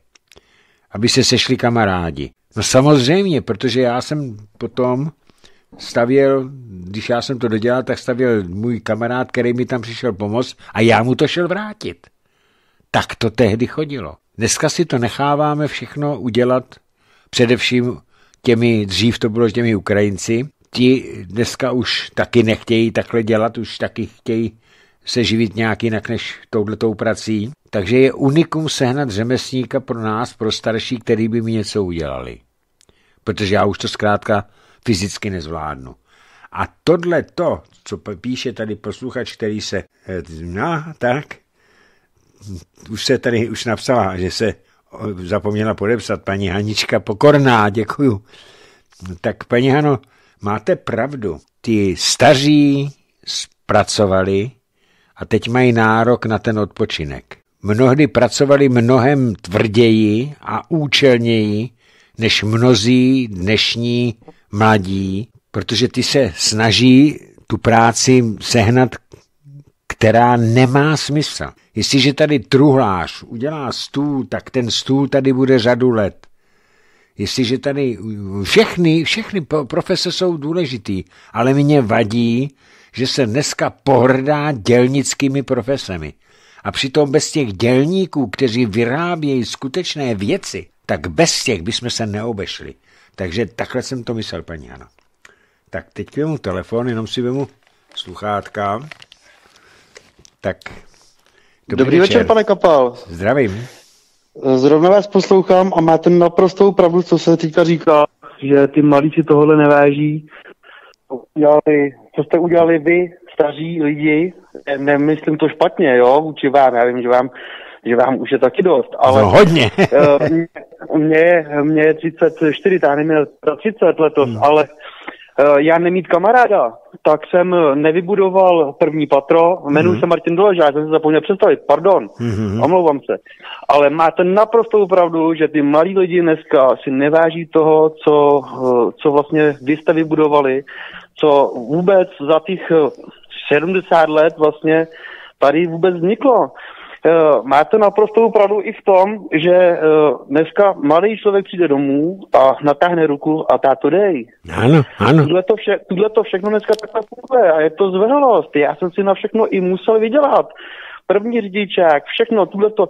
Aby se sešli kamarádi. No samozřejmě, protože já jsem potom stavěl, když já jsem to dodělal, tak stavěl můj kamarád, který mi tam přišel pomoct a já mu to šel vrátit. Tak to tehdy chodilo. Dneska si to necháváme všechno udělat především těmi, dřív to bylo těmi Ukrajinci, ti dneska už taky nechtějí takhle dělat, už taky chtějí se živit nějak jinak než touhletou prací. Takže je unikum sehnat řemesníka pro nás, pro starší, který by mi něco udělali. Protože já už to zkrátka fyzicky nezvládnu. A tohle to, co píše tady posluchač, který se, eh, no tak, už se tady už napsala, že se zapomněla podepsat paní Hanička Pokorná, děkuju. Tak paní Hano, máte pravdu. Ty staří pracovali a teď mají nárok na ten odpočinek. Mnohdy pracovali mnohem tvrději a účelněji než mnozí dnešní mladí, protože ty se snaží tu práci sehnat, která nemá smysl. Jestliže tady truhlář udělá stůl, tak ten stůl tady bude řadu let. Jestliže tady všechny, všechny profese jsou důležitý, ale mě vadí, že se dneska pohrdá dělnickými profesemi. A přitom bez těch dělníků, kteří vyrábějí skutečné věci, tak bez těch bychom se neobešli. Takže takhle jsem to myslel, paní Hana. Tak teď vemu telefon, jenom si vemu sluchátka. Tak, dobrý, dobrý večer. večer, pane Kapal. Zdravím. Zrovna vás poslouchám a máte naprostou pravdu, co se teďka říká, že ty malí si tohle neváží. Udělali, co jste udělali vy, staří lidi, nemyslím to špatně, jo, vůči vám, já vím, že vám že vám už je taky dost, ale... No hodně. Eh, mě, je, mě je 34, já neměl 30 letos, hmm. ale eh, já nemít kamaráda, tak jsem eh, nevybudoval první patro, jmenuji hmm se Martin Já jsem se zapomněl představit, pardon, hmm omlouvám se. Ale máte naprosto pravdu, že ty mladí lidi dneska si neváží toho, co, co vlastně vy jste vybudovali, co vůbec za těch 70 let vlastně tady vůbec vzniklo. Eh, máte naprosto pravdu i v tom, že eh, dneska mladý člověk přijde domů a natáhne ruku a to dej. Ano, ano. Tudle to, vše, tudle to všechno dneska takhle funguje a je to zvrhalost. Já jsem si na všechno i musel vydělat. První řidičák, všechno, tudle to,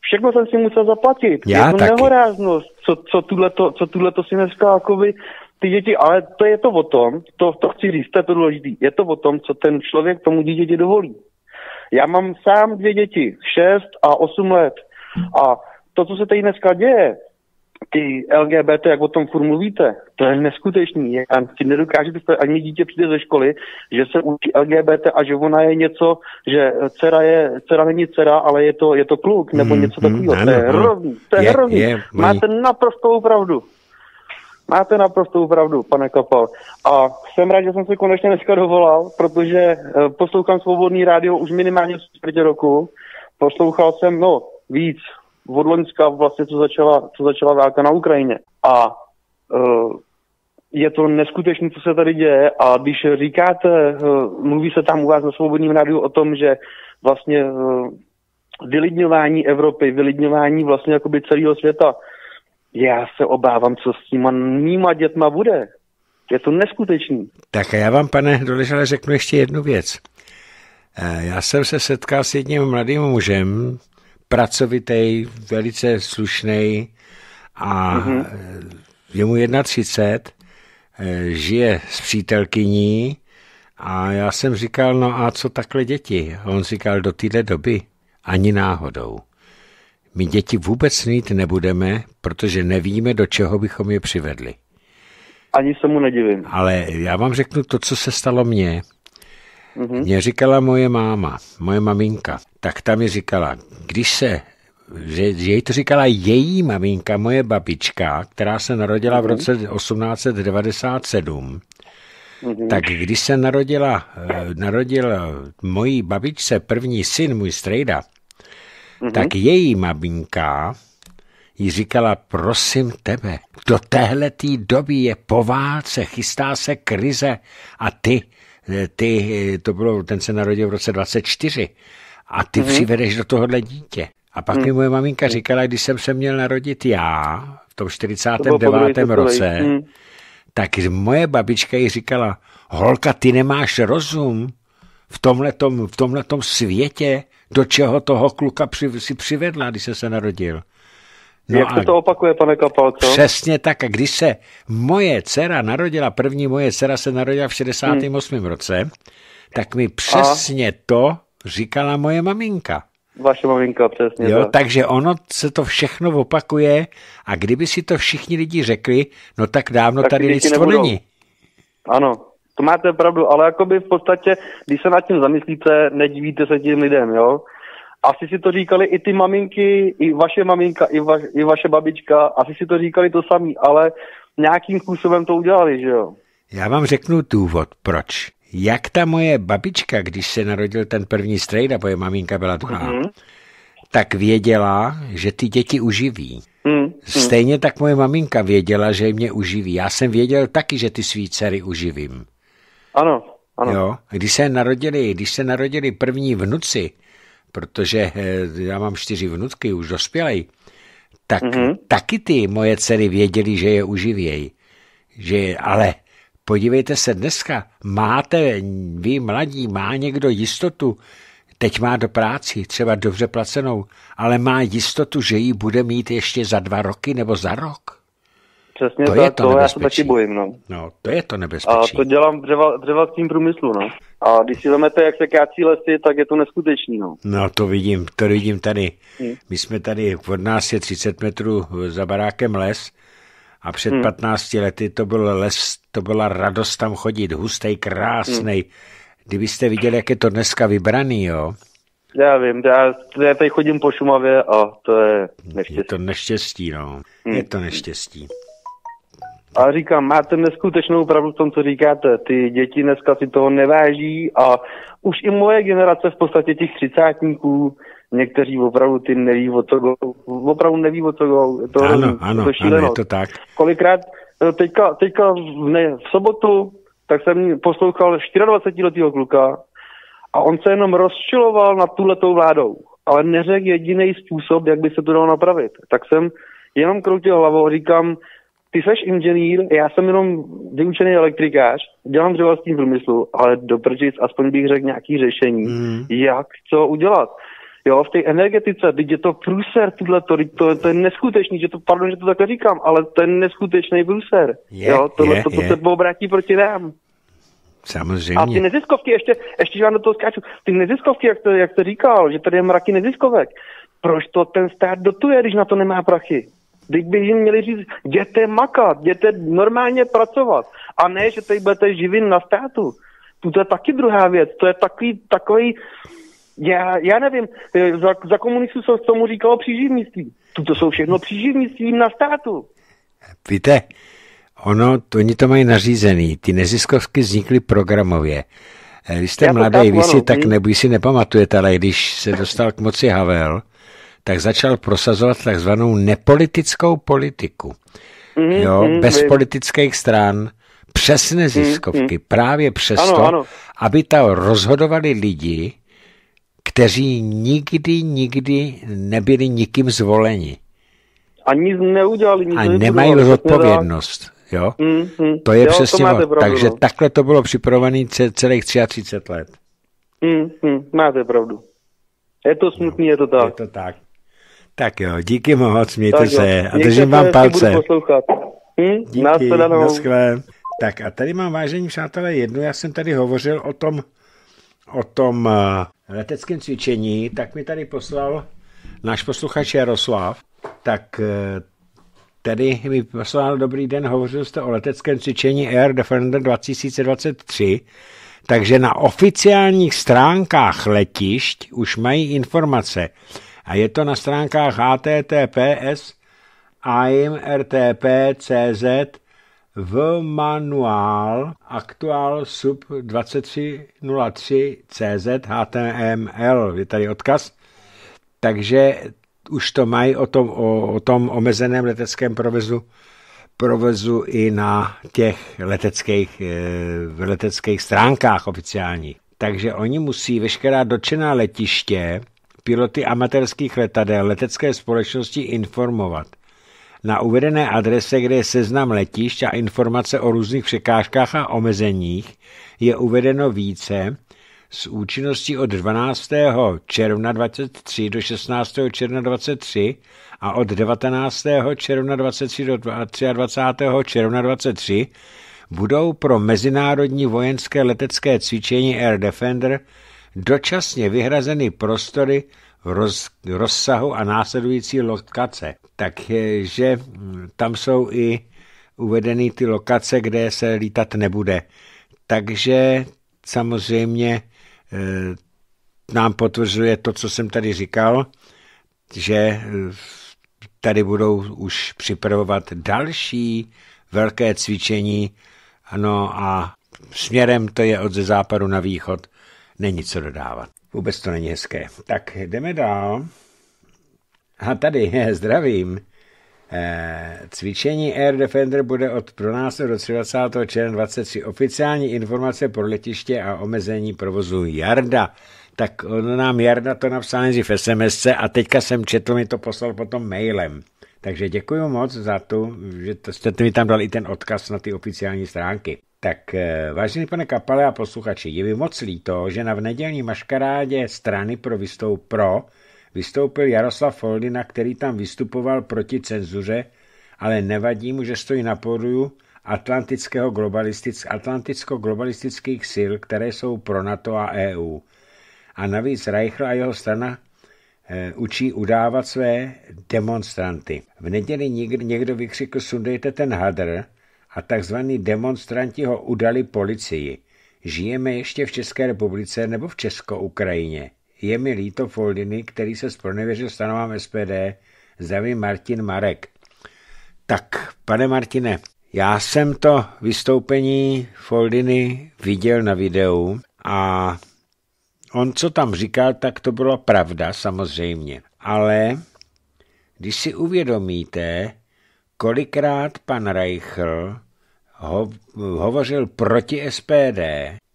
všechno jsem si musel zaplatit. Já je to taky. nehoráznost, co, co to co tuhleto si dneska jakoby ty děti, ale to je to o tom, to, to chci říct, to je to důležité, je to o tom, co ten člověk tomu dítěti dovolí. Já mám sám dvě děti, 6 a 8 let. A to, co se tady dneska děje, ty LGBT, jak o tom furt mluvíte, to je neskutečný. Já si nedokážu ani dítě přijde ze školy, že se učí LGBT a že ona je něco, že dcera, je, dcera není dcera, ale je to, je to kluk nebo mm, něco takového. Mm, to je hrozný, to je hrozný. Máte naprostou pravdu. Máte naprosto pravdu, pane Kapal. A jsem rád, že jsem se konečně dneska dovolal, protože eh, poslouchám Svobodný rádio už minimálně v čtvrtě roku. Poslouchal jsem, no, víc od Loňska vlastně, co začala, co začala válka na Ukrajině. A uh, je to neskutečné, co se tady děje a když říkáte, uh, mluví se tam u vás na Svobodném rádiu o tom, že vlastně uh, vylidňování Evropy, vylidňování vlastně jakoby celého světa já se obávám, co s těma mýma dětma bude. Je to neskutečný. Tak a já vám, pane Doležale, řeknu ještě jednu věc. Eh, já jsem se setkal s jedním mladým mužem, pracovitý, velice slušný a mm-hmm. je mu 31, eh, žije s přítelkyní a já jsem říkal, no a co takhle děti? A on říkal, do téhle doby ani náhodou. My děti vůbec nít nebudeme, protože nevíme, do čeho bychom je přivedli. Ani se mu nedivím. Ale já vám řeknu to, co se stalo mně. Mm-hmm. Mě říkala moje máma, moje maminka, tak ta mi říkala, když se, že, že jej to říkala její maminka, moje babička, která se narodila mm-hmm. v mhm. roce 1897, mm-hmm. tak když se narodila, eh, narodil mojí babičce první syn, můj strejda, hmm tak její maminka jí říkala, prosím tebe, do téhletý doby je po válce, chystá se krize a ty, ty, to bylo, ten se narodil v roce 24 a ty mm-hmm. přivedeš do tohohle dítě. A pak mm-hmm. mi mhm. moje maminka říkala, když jsem se měl narodit já, v tom 49. To roce, mm. tak moje babička jí říkala, holka, ty nemáš rozum, v tomhletom, v tomhletom světě do čeho toho kluka při, si přivedla, když se se narodil. No Jak to, to opakuje, pane Kapal, co? Přesně tak. když se moje dcera narodila, první moje dcera se narodila v 68. Hmm. roce, tak mi přesně a? to říkala moje maminka. Vaše maminka, přesně. Jo, tak. takže ono se to všechno opakuje a kdyby si to všichni lidi řekli, no tak dávno tak tady lidstvo nebudou. není. Ano, to máte pravdu, ale jakoby v podstatě, když se nad tím zamyslíte, nedivíte se tím lidem, jo? Asi si to říkali i ty maminky, i vaše maminka, i, va, i vaše babička, asi si to říkali to samý, ale nějakým způsobem to udělali, že jo? Já vám řeknu důvod, proč. Jak ta moje babička, když se narodil ten první strejda, moje maminka byla druhá, mm-hmm. tak věděla, že ty děti uživí. Mm-hmm. Stejně tak moje maminka věděla, že mě uživí. Já jsem věděl taky, že ty svý dcery uživím. Ano, ano. Jo, když se narodili, když se narodili první vnuci, protože eh, já mám čtyři vnutky, už dospělej, tak mm-hmm. taky ty moje dcery věděli, že je uživějí. Že, ale podívejte se dneska, máte, vy mladí, má někdo jistotu, teď má do práci, třeba dobře placenou, ale má jistotu, že ji bude mít ještě za dva roky nebo za rok? Přesně to tak, je to, to já se taky bojím. No. no, to je to nebezpečí. A to dělám v dřeva, průmyslu, no. A když si vezmete, jak se kácí lesy, tak je to neskutečný, no. No, to vidím, to vidím tady. Hmm. My jsme tady, od nás je 30 metrů za barákem les a před hmm. 15 lety to byl les, to byla radost tam chodit, hustý, krásný. Hmm. Kdybyste viděli, jak je to dneska vybraný, jo, já vím, já, já tady chodím po Šumavě a to je neštěstí. Je to neštěstí, no. Hmm. Je to neštěstí. A říkám, máte neskutečnou pravdu v tom, co říkáte. Ty děti dneska si toho neváží a už i moje generace v podstatě těch třicátníků, někteří opravdu ty neví, o to, go, opravdu neví, o to, go, to, ano, ano, to ano, je to tak. Kolikrát, eh, teďka, teďka ne, v sobotu, tak jsem poslouchal 24-letého kluka a on se jenom rozčiloval nad tuhletou vládou, ale neřekl jediný způsob, jak by se to dalo napravit. Tak jsem jenom kroutil hlavou a říkám, ty seš inženýr, já jsem jenom vyučený elektrikář, dělám tím průmyslu, ale do prčic aspoň bych řekl nějaký řešení, mm. jak co udělat. Jo, v té energetice, teď je to průser, tohle, to, to, to, je neskutečný, že to, pardon, že to takhle říkám, ale to je neskutečný průser. Je, jo, tohle je, to, to je. se obrátí proti nám. Samozřejmě. A ty neziskovky, ještě, ještě vám do toho skáču, ty neziskovky, jak to, jak to říkal, že tady je mraky neziskovek, proč to ten stát dotuje, když na to nemá prachy? Teď by jim měli říct, jděte makat, jděte normálně pracovat. A ne, že tady budete živin na státu. To je taky druhá věc. To je takový, takový já, já nevím, eh, za, za komunistů se tomu říkalo příživnictví. To jsou všechno příživnictví na státu. Víte, ono, to, oni to mají nařízený. Ty neziskovky vznikly programově. Vy eh, jste mladý, vy si tak nebo si nepamatujete, ale když se dostal k moci Havel, tak začal prosazovat takzvanou nepolitickou politiku. Mm, jo, mm, bez politických stran, přesné mhm, ziskovky, mm, právě přesto, ano, ano. aby tam rozhodovali lidi, kteří nikdy, nikdy nebyli nikým zvoleni. A nic neudělali. Nic a nemají odpovědnost, Jo? Mm, mm, to je jo, přesně to Takže no. takhle to bylo připravované celých 33 let. Mm, mm, máte pravdu. Je to smutný, no, je to tak. Je to tak. Tak jo, díky moc, mějte tak se jo. a držím vám palce. Hm? Díky, naschle. Tak a tady mám, vážení přátelé, jednu, já jsem tady hovořil o tom, o tom eh, leteckém cvičení, tak mi tady poslal náš posluchač Jaroslav, tak eh, Tady mi poslal dobrý den, hovořil jste o leteckém cvičení Air Defender 2023, takže na oficiálních stránkách letišť už mají informace, a je to na stránkách https imrtp.cz v manuál aktuál sub 2303 CZ HTML. Je tady odkaz. Takže už to mají o tom, o, o tom omezeném leteckém provozu, provezu i na těch leteckých, eh, v leteckých stránkách oficiálních. Takže oni musí veškerá dotčená letiště piloty amatérských letadel letecké společnosti informovat. Na uvedené adrese, kde je seznam letišť a informace o různých překážkách a omezeních, je uvedeno více s účinností od 12. června 23 do 16. června 23 a od 19. června 23 do 23. června 23 budou pro mezinárodní vojenské letecké cvičení Air Defender dočasně vyhrazeny prostory v roz, rozsahu a následující lokace. Takže mm, tam jsou i uvedeny ty lokace, kde se lítat nebude. Takže samozřejmě e, nám potvrzuje to, co jsem tady říkal, že e, tady budou už připravovat další velké cvičení, ano a směrem to je od ze západu na východ není co dodávat. Vůbec to není hezké. Tak jdeme dál. A tady, zdravím. Eh, cvičení Air Defender bude od pro nás do 23. června 23. Oficiální informace pro letiště a omezení provozu Jarda. Tak on nám Jarda to napsal nejdřív v sms a teďka jsem četl, mi to poslal potom mailem. Takže děkuji moc za to, že jste mi tam dal i ten odkaz na ty oficiální stránky. Tak, eh, vážený pane Kapale a posluchači, je mi moc líto, že na v nedělní maškarádě strany pro, vystoup, pro vystoupil Jaroslav Foldina, který tam vystupoval proti cenzuře, ale nevadí mu, že stojí na poruju atlantického globalistick atlanticko-globalistických sil, které jsou pro NATO a EU. A navíc Reichl a jeho strana eh, učí udávat své demonstranty. V neděli někdo vykřikl sundejte ten hadr, a takzvaní demonstranti ho udali policii. Žijeme ještě v České republice nebo v Česko-Ukrajině? Je mi líto Foldiny, který se spronevěřil stanovám SPD. Zdraví Martin Marek. Tak, pane Martine, já jsem to vystoupení Foldiny viděl na videu a on, co tam říkal, tak to byla pravda samozřejmě. Ale když si uvědomíte, kolikrát pan Reichl ho, hovořil proti SPD,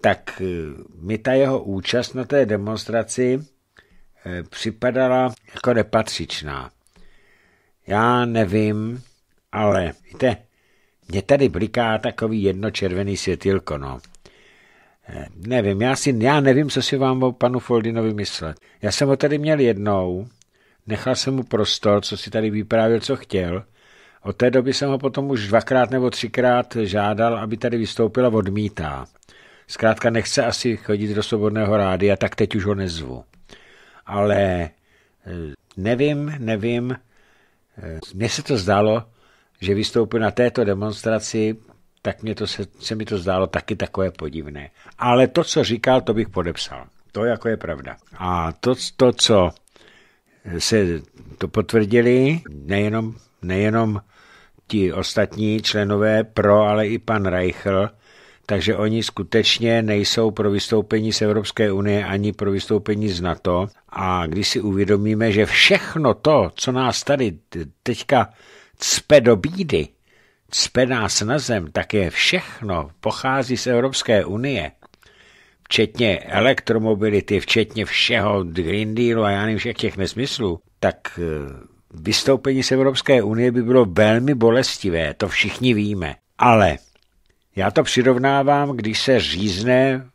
tak eh, mi ta jeho účast na té demonstraci eh, připadala jako nepatřičná. Já nevím, ale víte, mě tady bliká takový jedno červený světilko, no. Eh, nevím, já, si, já nevím, co si vám o panu Foldinovi myslet. Já jsem ho tady měl jednou, nechal jsem mu prostor, co si tady vyprávěl, co chtěl, od té doby jsem ho potom už dvakrát nebo třikrát žádal, aby tady vystoupila odmítá. Zkrátka nechce asi chodit do svobodného a tak teď už ho nezvu. Ale e, nevím, nevím, e, mně se to zdálo, že vystoupil na této demonstraci, tak mě to se, se mi to zdálo taky takové podivné. Ale to, co říkal, to bych podepsal. To jako je pravda. A to, to co se to potvrdili, nejenom, nejenom ti ostatní členové pro, ale i pan Reichl, takže oni skutečně nejsou pro vystoupení z Evropské unie ani pro vystoupení z NATO. A když si uvědomíme, že všechno to, co nás tady teďka cpe do bídy, cpe nás na zem, tak je všechno, pochází z Evropské unie, včetně elektromobility, včetně všeho Green Dealu a já nevím všech těch nesmyslů, tak eh, vystoupení z Evropské unie by bylo velmi bolestivé, to všichni víme. Ale já to přirovnávám, když se řízne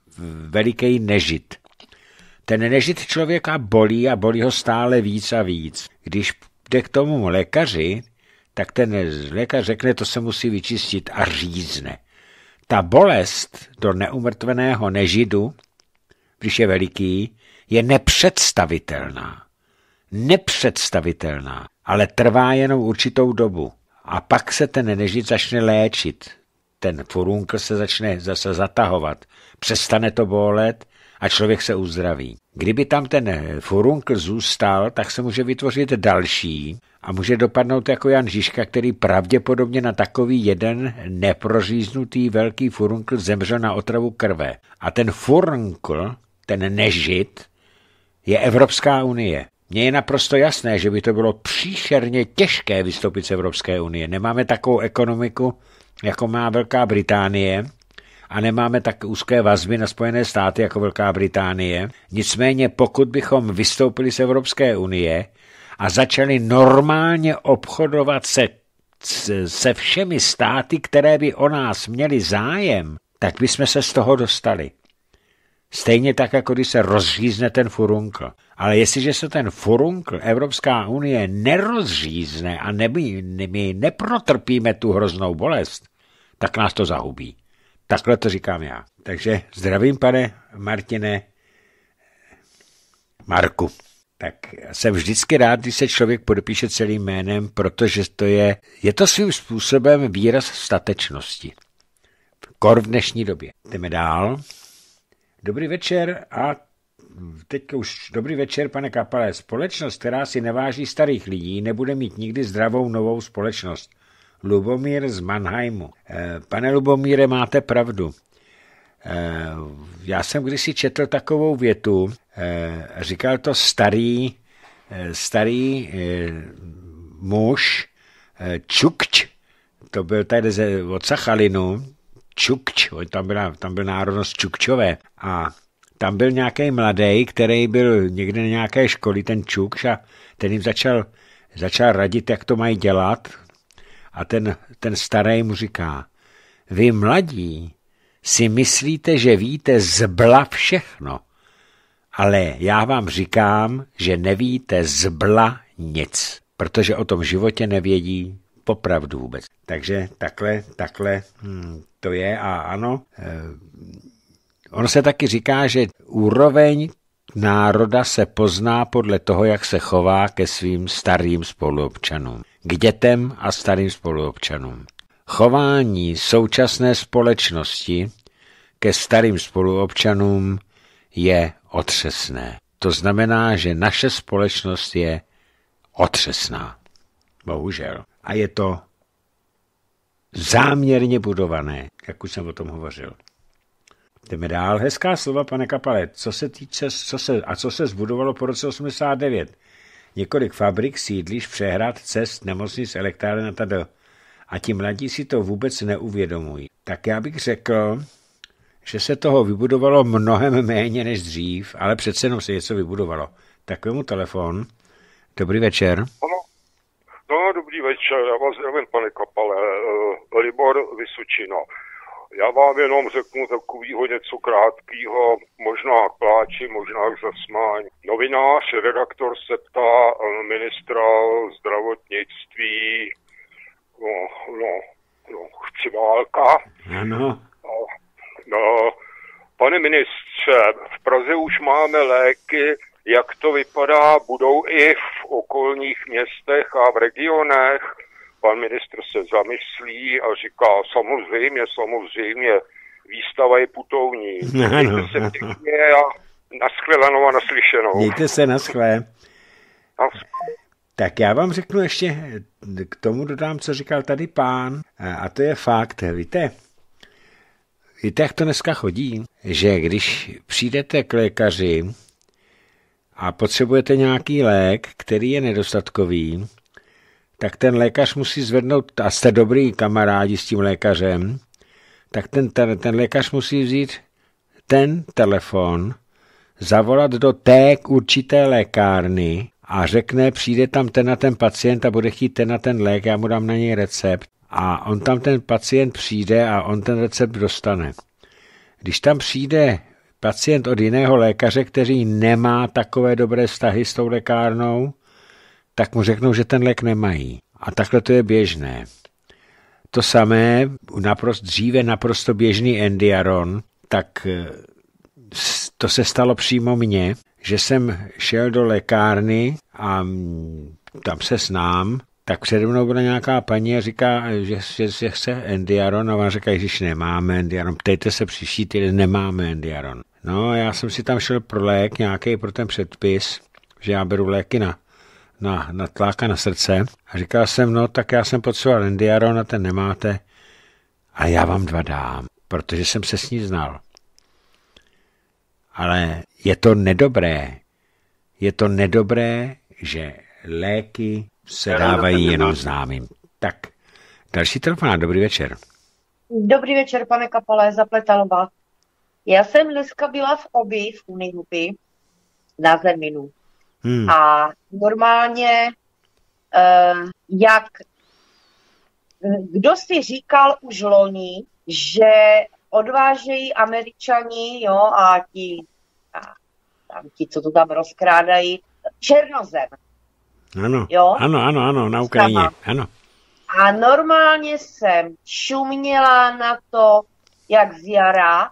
veliký nežit. Ten nežit člověka bolí a bolí ho stále víc a víc. Když jde k tomu lékaři, tak ten lékař řekne, to se musí vyčistit a řízne. Ta bolest do neumrtveného nežidu, když je veliký, je nepředstavitelná nepředstavitelná, ale trvá jenom určitou dobu. A pak se ten nežit začne léčit. Ten forunkl se začne zase zatahovat, přestane to bolet a člověk se uzdraví. Kdyby tam ten forunkl zůstal, tak se může vytvořit další a může dopadnout jako Jan Žižka, který pravděpodobně na takový jeden neproříznutý velký furunkl zemřel na otravu krve. A ten furunkl, ten nežit, je Evropská unie. Mně je naprosto jasné, že by to bylo příšerně těžké vystoupit z Evropské unie. Nemáme takovou ekonomiku, jako má Velká Británie, a nemáme tak úzké vazby na Spojené státy jako Velká Británie. Nicméně pokud bychom vystoupili z Evropské unie a začali normálně obchodovat se, se všemi státy, které by o nás měly zájem, tak bychom se z toho dostali. Stejně tak, jako když se rozřízne ten furunkl. Ale jestliže se ten furunkl Evropská unie nerozřízne a ne, my, my neprotrpíme tu hroznou bolest, tak nás to zahubí. Takhle to říkám já. Takže zdravím, pane Martine, Marku. Tak jsem vždycky rád, když se člověk podepíše celým jménem, protože to je, je to svým způsobem výraz statečnosti. Kor v dnešní době. Jdeme dál. Dobrý večer a teď už dobrý večer, pane Kapale. Společnost, která si neváží starých lidí, nebude mít nikdy zdravou novou společnost. Lubomír z Mannheimu. Eh, pane Lubomíre, máte pravdu. Eh, já jsem kdysi četl takovou větu, eh, říkal to starý, starý muž, Čukč, to byl tady od Sachalinu, Čukč, tam, byla, tam byl národnost Čukčové a tam byl nějaký mladý, který byl někde na nějaké školy, ten Čukš a ten jim začal, začal radit, jak to mají dělat a ten, ten starý mu říká, vy mladí si myslíte, že víte zbla všechno, ale já vám říkám, že nevíte zbla nic, protože o tom životě nevědí popravdu vůbec. Takže takhle, takhle, hmm, to je a ano. Eh, ono se taky říká, že úroveň národa se pozná podle toho, jak se chová ke svým starým spoluobčanům, k dětem a starým spoluobčanům. Chování současné společnosti ke starým spoluobčanům je otřesné. To znamená, že naše společnost je otřesná. Bohužel. A je to záměrně budované, jak už jsem o tom hovořil. Jdeme dál. Hezká slova, pane Kapale. Co se týče, co se, a co se zbudovalo po roce 89? Několik fabrik, sídliš, přehrad, cest, nemocnic, elektráren a td. A ti mladí si to vůbec neuvědomují. Tak já bych řekl, že se toho vybudovalo mnohem méně než dřív, ale přece jenom se něco vybudovalo. Tak mu telefon. Dobrý večer. Ano. No, dobrý Dobrý večer, já vás zdravím, pane Kapale. Eh, eh, Libor Vysučina. Já vám jenom řeknu takového něco krátkého, možná k pláči, možná k zasmání. Novinář, redaktor se ptá eh, ministra zdravotnictví, no, no, no, chci válka. Ano. No, no, pane ministře, v Praze už máme léky jak to vypadá, budou i v okolních městech a v regionech. Pan ministr se zamyslí a říká, samozřejmě, samozřejmě, výstava je putovní. Mějte se a naschledanou a naslyšenou. Mějte se naschle. Tak já vám řeknu ještě, k tomu dodám, co říkal tady pán, a to je fakt, víte, víte, jak to dneska chodí, že když přijdete k lékaři, a potřebujete nějaký lék, který je nedostatkový, tak ten lékař musí zvednout, a jste dobrý kamarádi s tím lékařem, tak ten, ten, ten lékař musí vzít ten telefon, zavolat do té určité lékárny a řekne, přijde tam ten na ten pacient a bude chtít ten na ten lék, já mu dám na něj recept a on tam ten pacient přijde a on ten recept dostane. Když tam přijde pacient od jiného lékaře, který nemá takové dobré vztahy s tou lékárnou, tak mu řeknou, že ten lék nemají. A takhle to je běžné. To samé, naprost, dříve naprosto běžný Endiaron, tak eh, to se stalo přímo mně, že jsem šel do lékárny a tam se znám tak přede mnou byla nějaká paní a říká, že, že, že chce Endiaron a vám říká, že nemáme Endiaron, ptejte se příští týden, nemáme Endiaron. No já jsem si tam šel pro lék nějaký, pro ten předpis, že já beru léky na, na, na tlak a na srdce a říkal jsem, no tak já jsem potřeboval Endiaron a ten nemáte a já vám dva dám, protože jsem se s ní znal. Ale je to nedobré, je to nedobré, že léky se dávají jenom známým. Tak, další telefonát, dobrý večer. Dobrý večer, pane Kapalé, zapletalo Já jsem dneska byla v obi v Unihupi na Zeminu. Hmm. A normálně, eh, jak kdo si říkal už loni, že odvážejí američani, jo, a ti, a, tam ti, co to tam rozkrádají, černozem. Ano, jo? ano, ano, ano, na Ukrajině, Sama. ano. A normálně jsem šuměla na to, jak z jara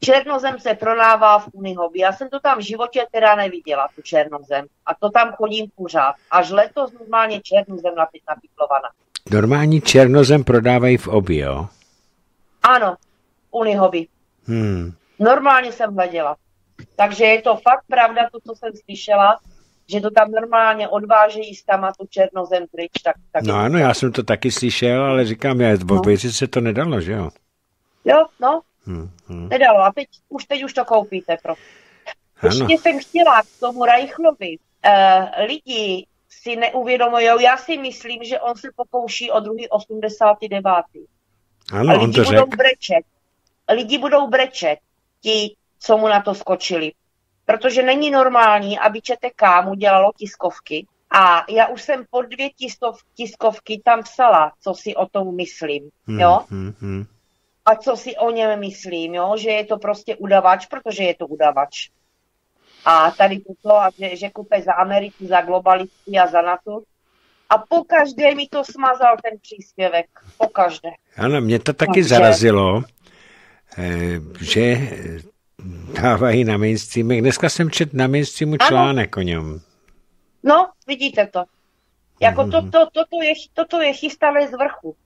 černozem se prodává v Unihobi. Já jsem to tam v životě teda neviděla, tu černozem. A to tam chodím pořád. Až letos normálně černozem napitlovaná. Normální černozem prodávají v obě, jo? Ano, Unihobi. Hmm. Normálně jsem hleděla. Takže je to fakt pravda, to, co jsem slyšela, že to tam normálně odvážejí s tam a tu černozem pryč. Tak, tak no ano, já jsem to taky slyšel, ale říkám, já, no. se to nedalo, že jo? Jo, no, hmm, hmm. nedalo. A teď už, teď už to koupíte. Pro. Ještě jsem chtěla k tomu Rajchlovi. Uh, eh, lidi si neuvědomují, já si myslím, že on se pokouší o druhý 89. Ano, a lidi on to budou řek. brečet. Lidi budou brečet, ti, co mu na to skočili protože není normální, aby ČTK mu dělalo tiskovky. A já už jsem po dvě tiskov, tiskovky tam psala, co si o tom myslím. Hmm, jo? Hmm, hmm, A co si o něm myslím, jo? že je to prostě udavač, protože je to udavač. A tady toto, a že, že kupe za Ameriku, za globalisty a za NATO, a po každé mi to smazal ten příspěvek. po každé. Ano, mě to taky Takže. zarazilo, eh, že dávají na mainstreamech. Dneska jsem čet na mainstreamu článek ano. o něm. No, vidíte to. Jako mm. to, mhm. to, to, je, to je chystané z vrchu.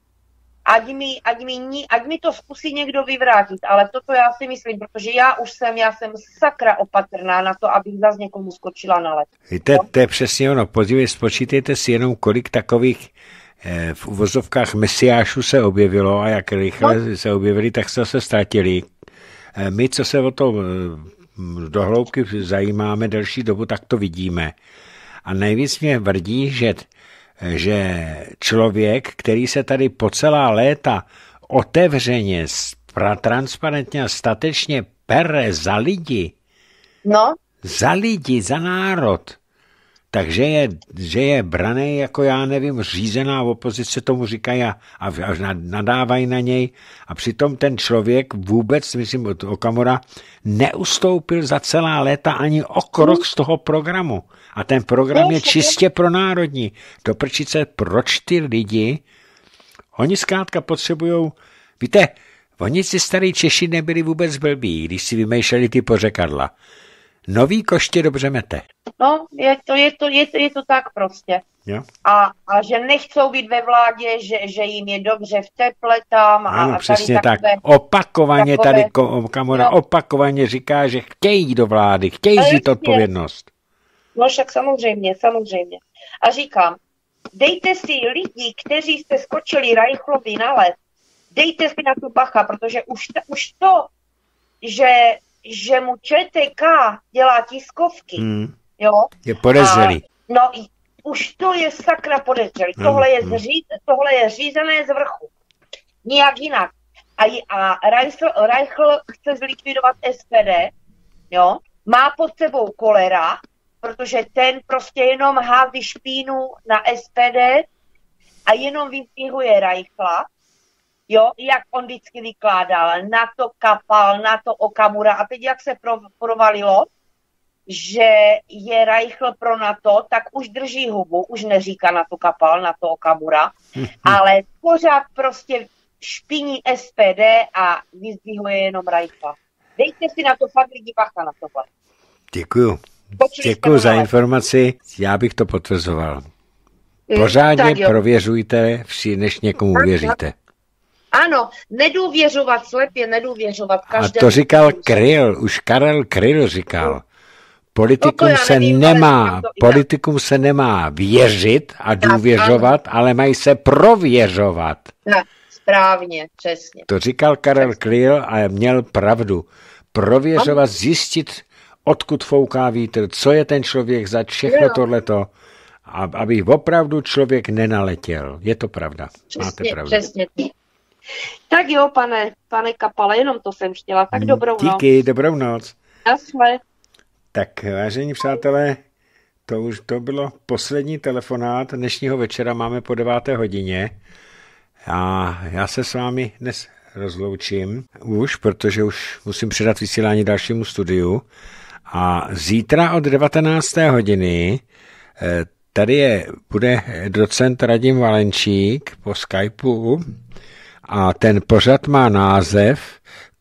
Ať mi, ať, mi, ať mi to zkusí někdo vyvrátit, ale toto já si myslím, protože já už jsem, já jsem sakra opatrná na to, abych zase někomu skočila na let. Víte, to je přesně ono. Podívej, spočítejte si jenom, kolik takových eh, v uvozovkách mesiášů se objevilo a jak rychle no. se objevili, tak se zase ztratili. Eh, my, co se o to eh, dohloubky zajímáme delší dobu, tak to vidíme. A nejvíc mě vrdí, že, eh, že člověk, který se tady po celá léta otevřeně, transparentně a statečně pere za lidi, no. za lidi, za národ, takže je, že je braný, jako já nevím, řízená opozice tomu říkají a, a, a nadávají na něj. A přitom ten člověk vůbec, myslím od Okamura, neustoupil za celá léta ani o krok z toho programu. A ten program je čistě pro národní. Do se, proč ty lidi, oni zkrátka potřebují, víte, oni si starý Češi nebyli vůbec blbí, když si vymýšleli ty pořekadla. Nový koště dobře mete. No, je to, je to, je to, je to tak prostě. Jo. A, a že nechcou být ve vládě, že, že jim je dobře v teple tam. A, ano, a přesně takové, tak. Opakovaně takové, tady kamora no. opakovaně říká, že chtějí do vlády, chtějí vzít odpovědnost. No však samozřejmě, samozřejmě. A říkám, dejte si lidi, kteří jste skočili Rajchlovi na let, dejte si na tu bacha, protože už, to už to, že že mu ČTK dělá tiskovky, hmm. jo? Je podezřelý. A, no, už to je sakra podezřelý. Hmm. Tohle, je hmm. zří, tohle je řízené z vrchu. Nijak jinak. A, a Reichl, Reichl chce zlikvidovat SPD, jo? Má pod sebou kolera, protože ten prostě jenom hází špínu na SPD a jenom vypíhuje Reichla Jo, jak on vždycky vykládal, na to kapal, na to Okamura. A teď jak se provalilo, že je Reichl pro NATO, tak už drží hubu, už neříká na to kapal, na to Okamura, ale pořád prostě špiní SPD a vyzdvihuje jenom Reichla. Dejte si na to fakt lidi bacha na to. Děkuju. Děkuji za informaci, já bych to potvrzoval. Eh, Pořádně prověřujte, než někomu věříte. Ano, nedůvěřovat slepě, nedůvěřovat každému. A to říkal Kryl, už Karel Kryl říkal. Politikům no se nevím, nemá, politikum se nemá věřit a důvěřovat, tak, ale mají se prověřovat. Tak, správně, přesně. To říkal Karel Kryl a měl pravdu. Prověřovat, zjistit, odkud fouká vítr, co je ten člověk za všechno jo. tohleto aby opravdu člověk nenaletěl. Je to pravda. Přesně, Máte pravdu. Přesně. Tak jo, pane, pane Kapale, jenom to jsem chtěla. Tak mm, dobrou Díky, noc. Díky, dobrou noc. Nasle. Tak, vážení přátelé, to už to bylo poslední telefonát dnešního večera, máme po deváté hodině a já se s vámi dnes rozloučím už, protože už musím předat vysílání dalšímu studiu a zítra od 19. hodiny eh, tady je, bude docent Radim Valenčík po Skypeu a ten pořad má název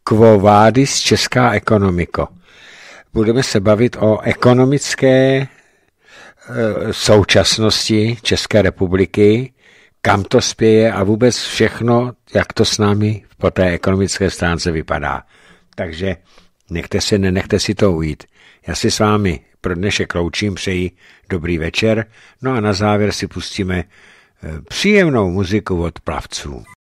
Quo Vadis Česká ekonomiko. Budeme se bavit o ekonomické eh, současnosti České republiky, kam to spěje a vůbec všechno, jak to s námi po té ekonomické stránce vypadá. Takže nechte si, nenechte si to ujít. Já si s vámi pro dnešek loučím, přeji dobrý večer, no a na závěr si pustíme eh, příjemnou muziku od plavců.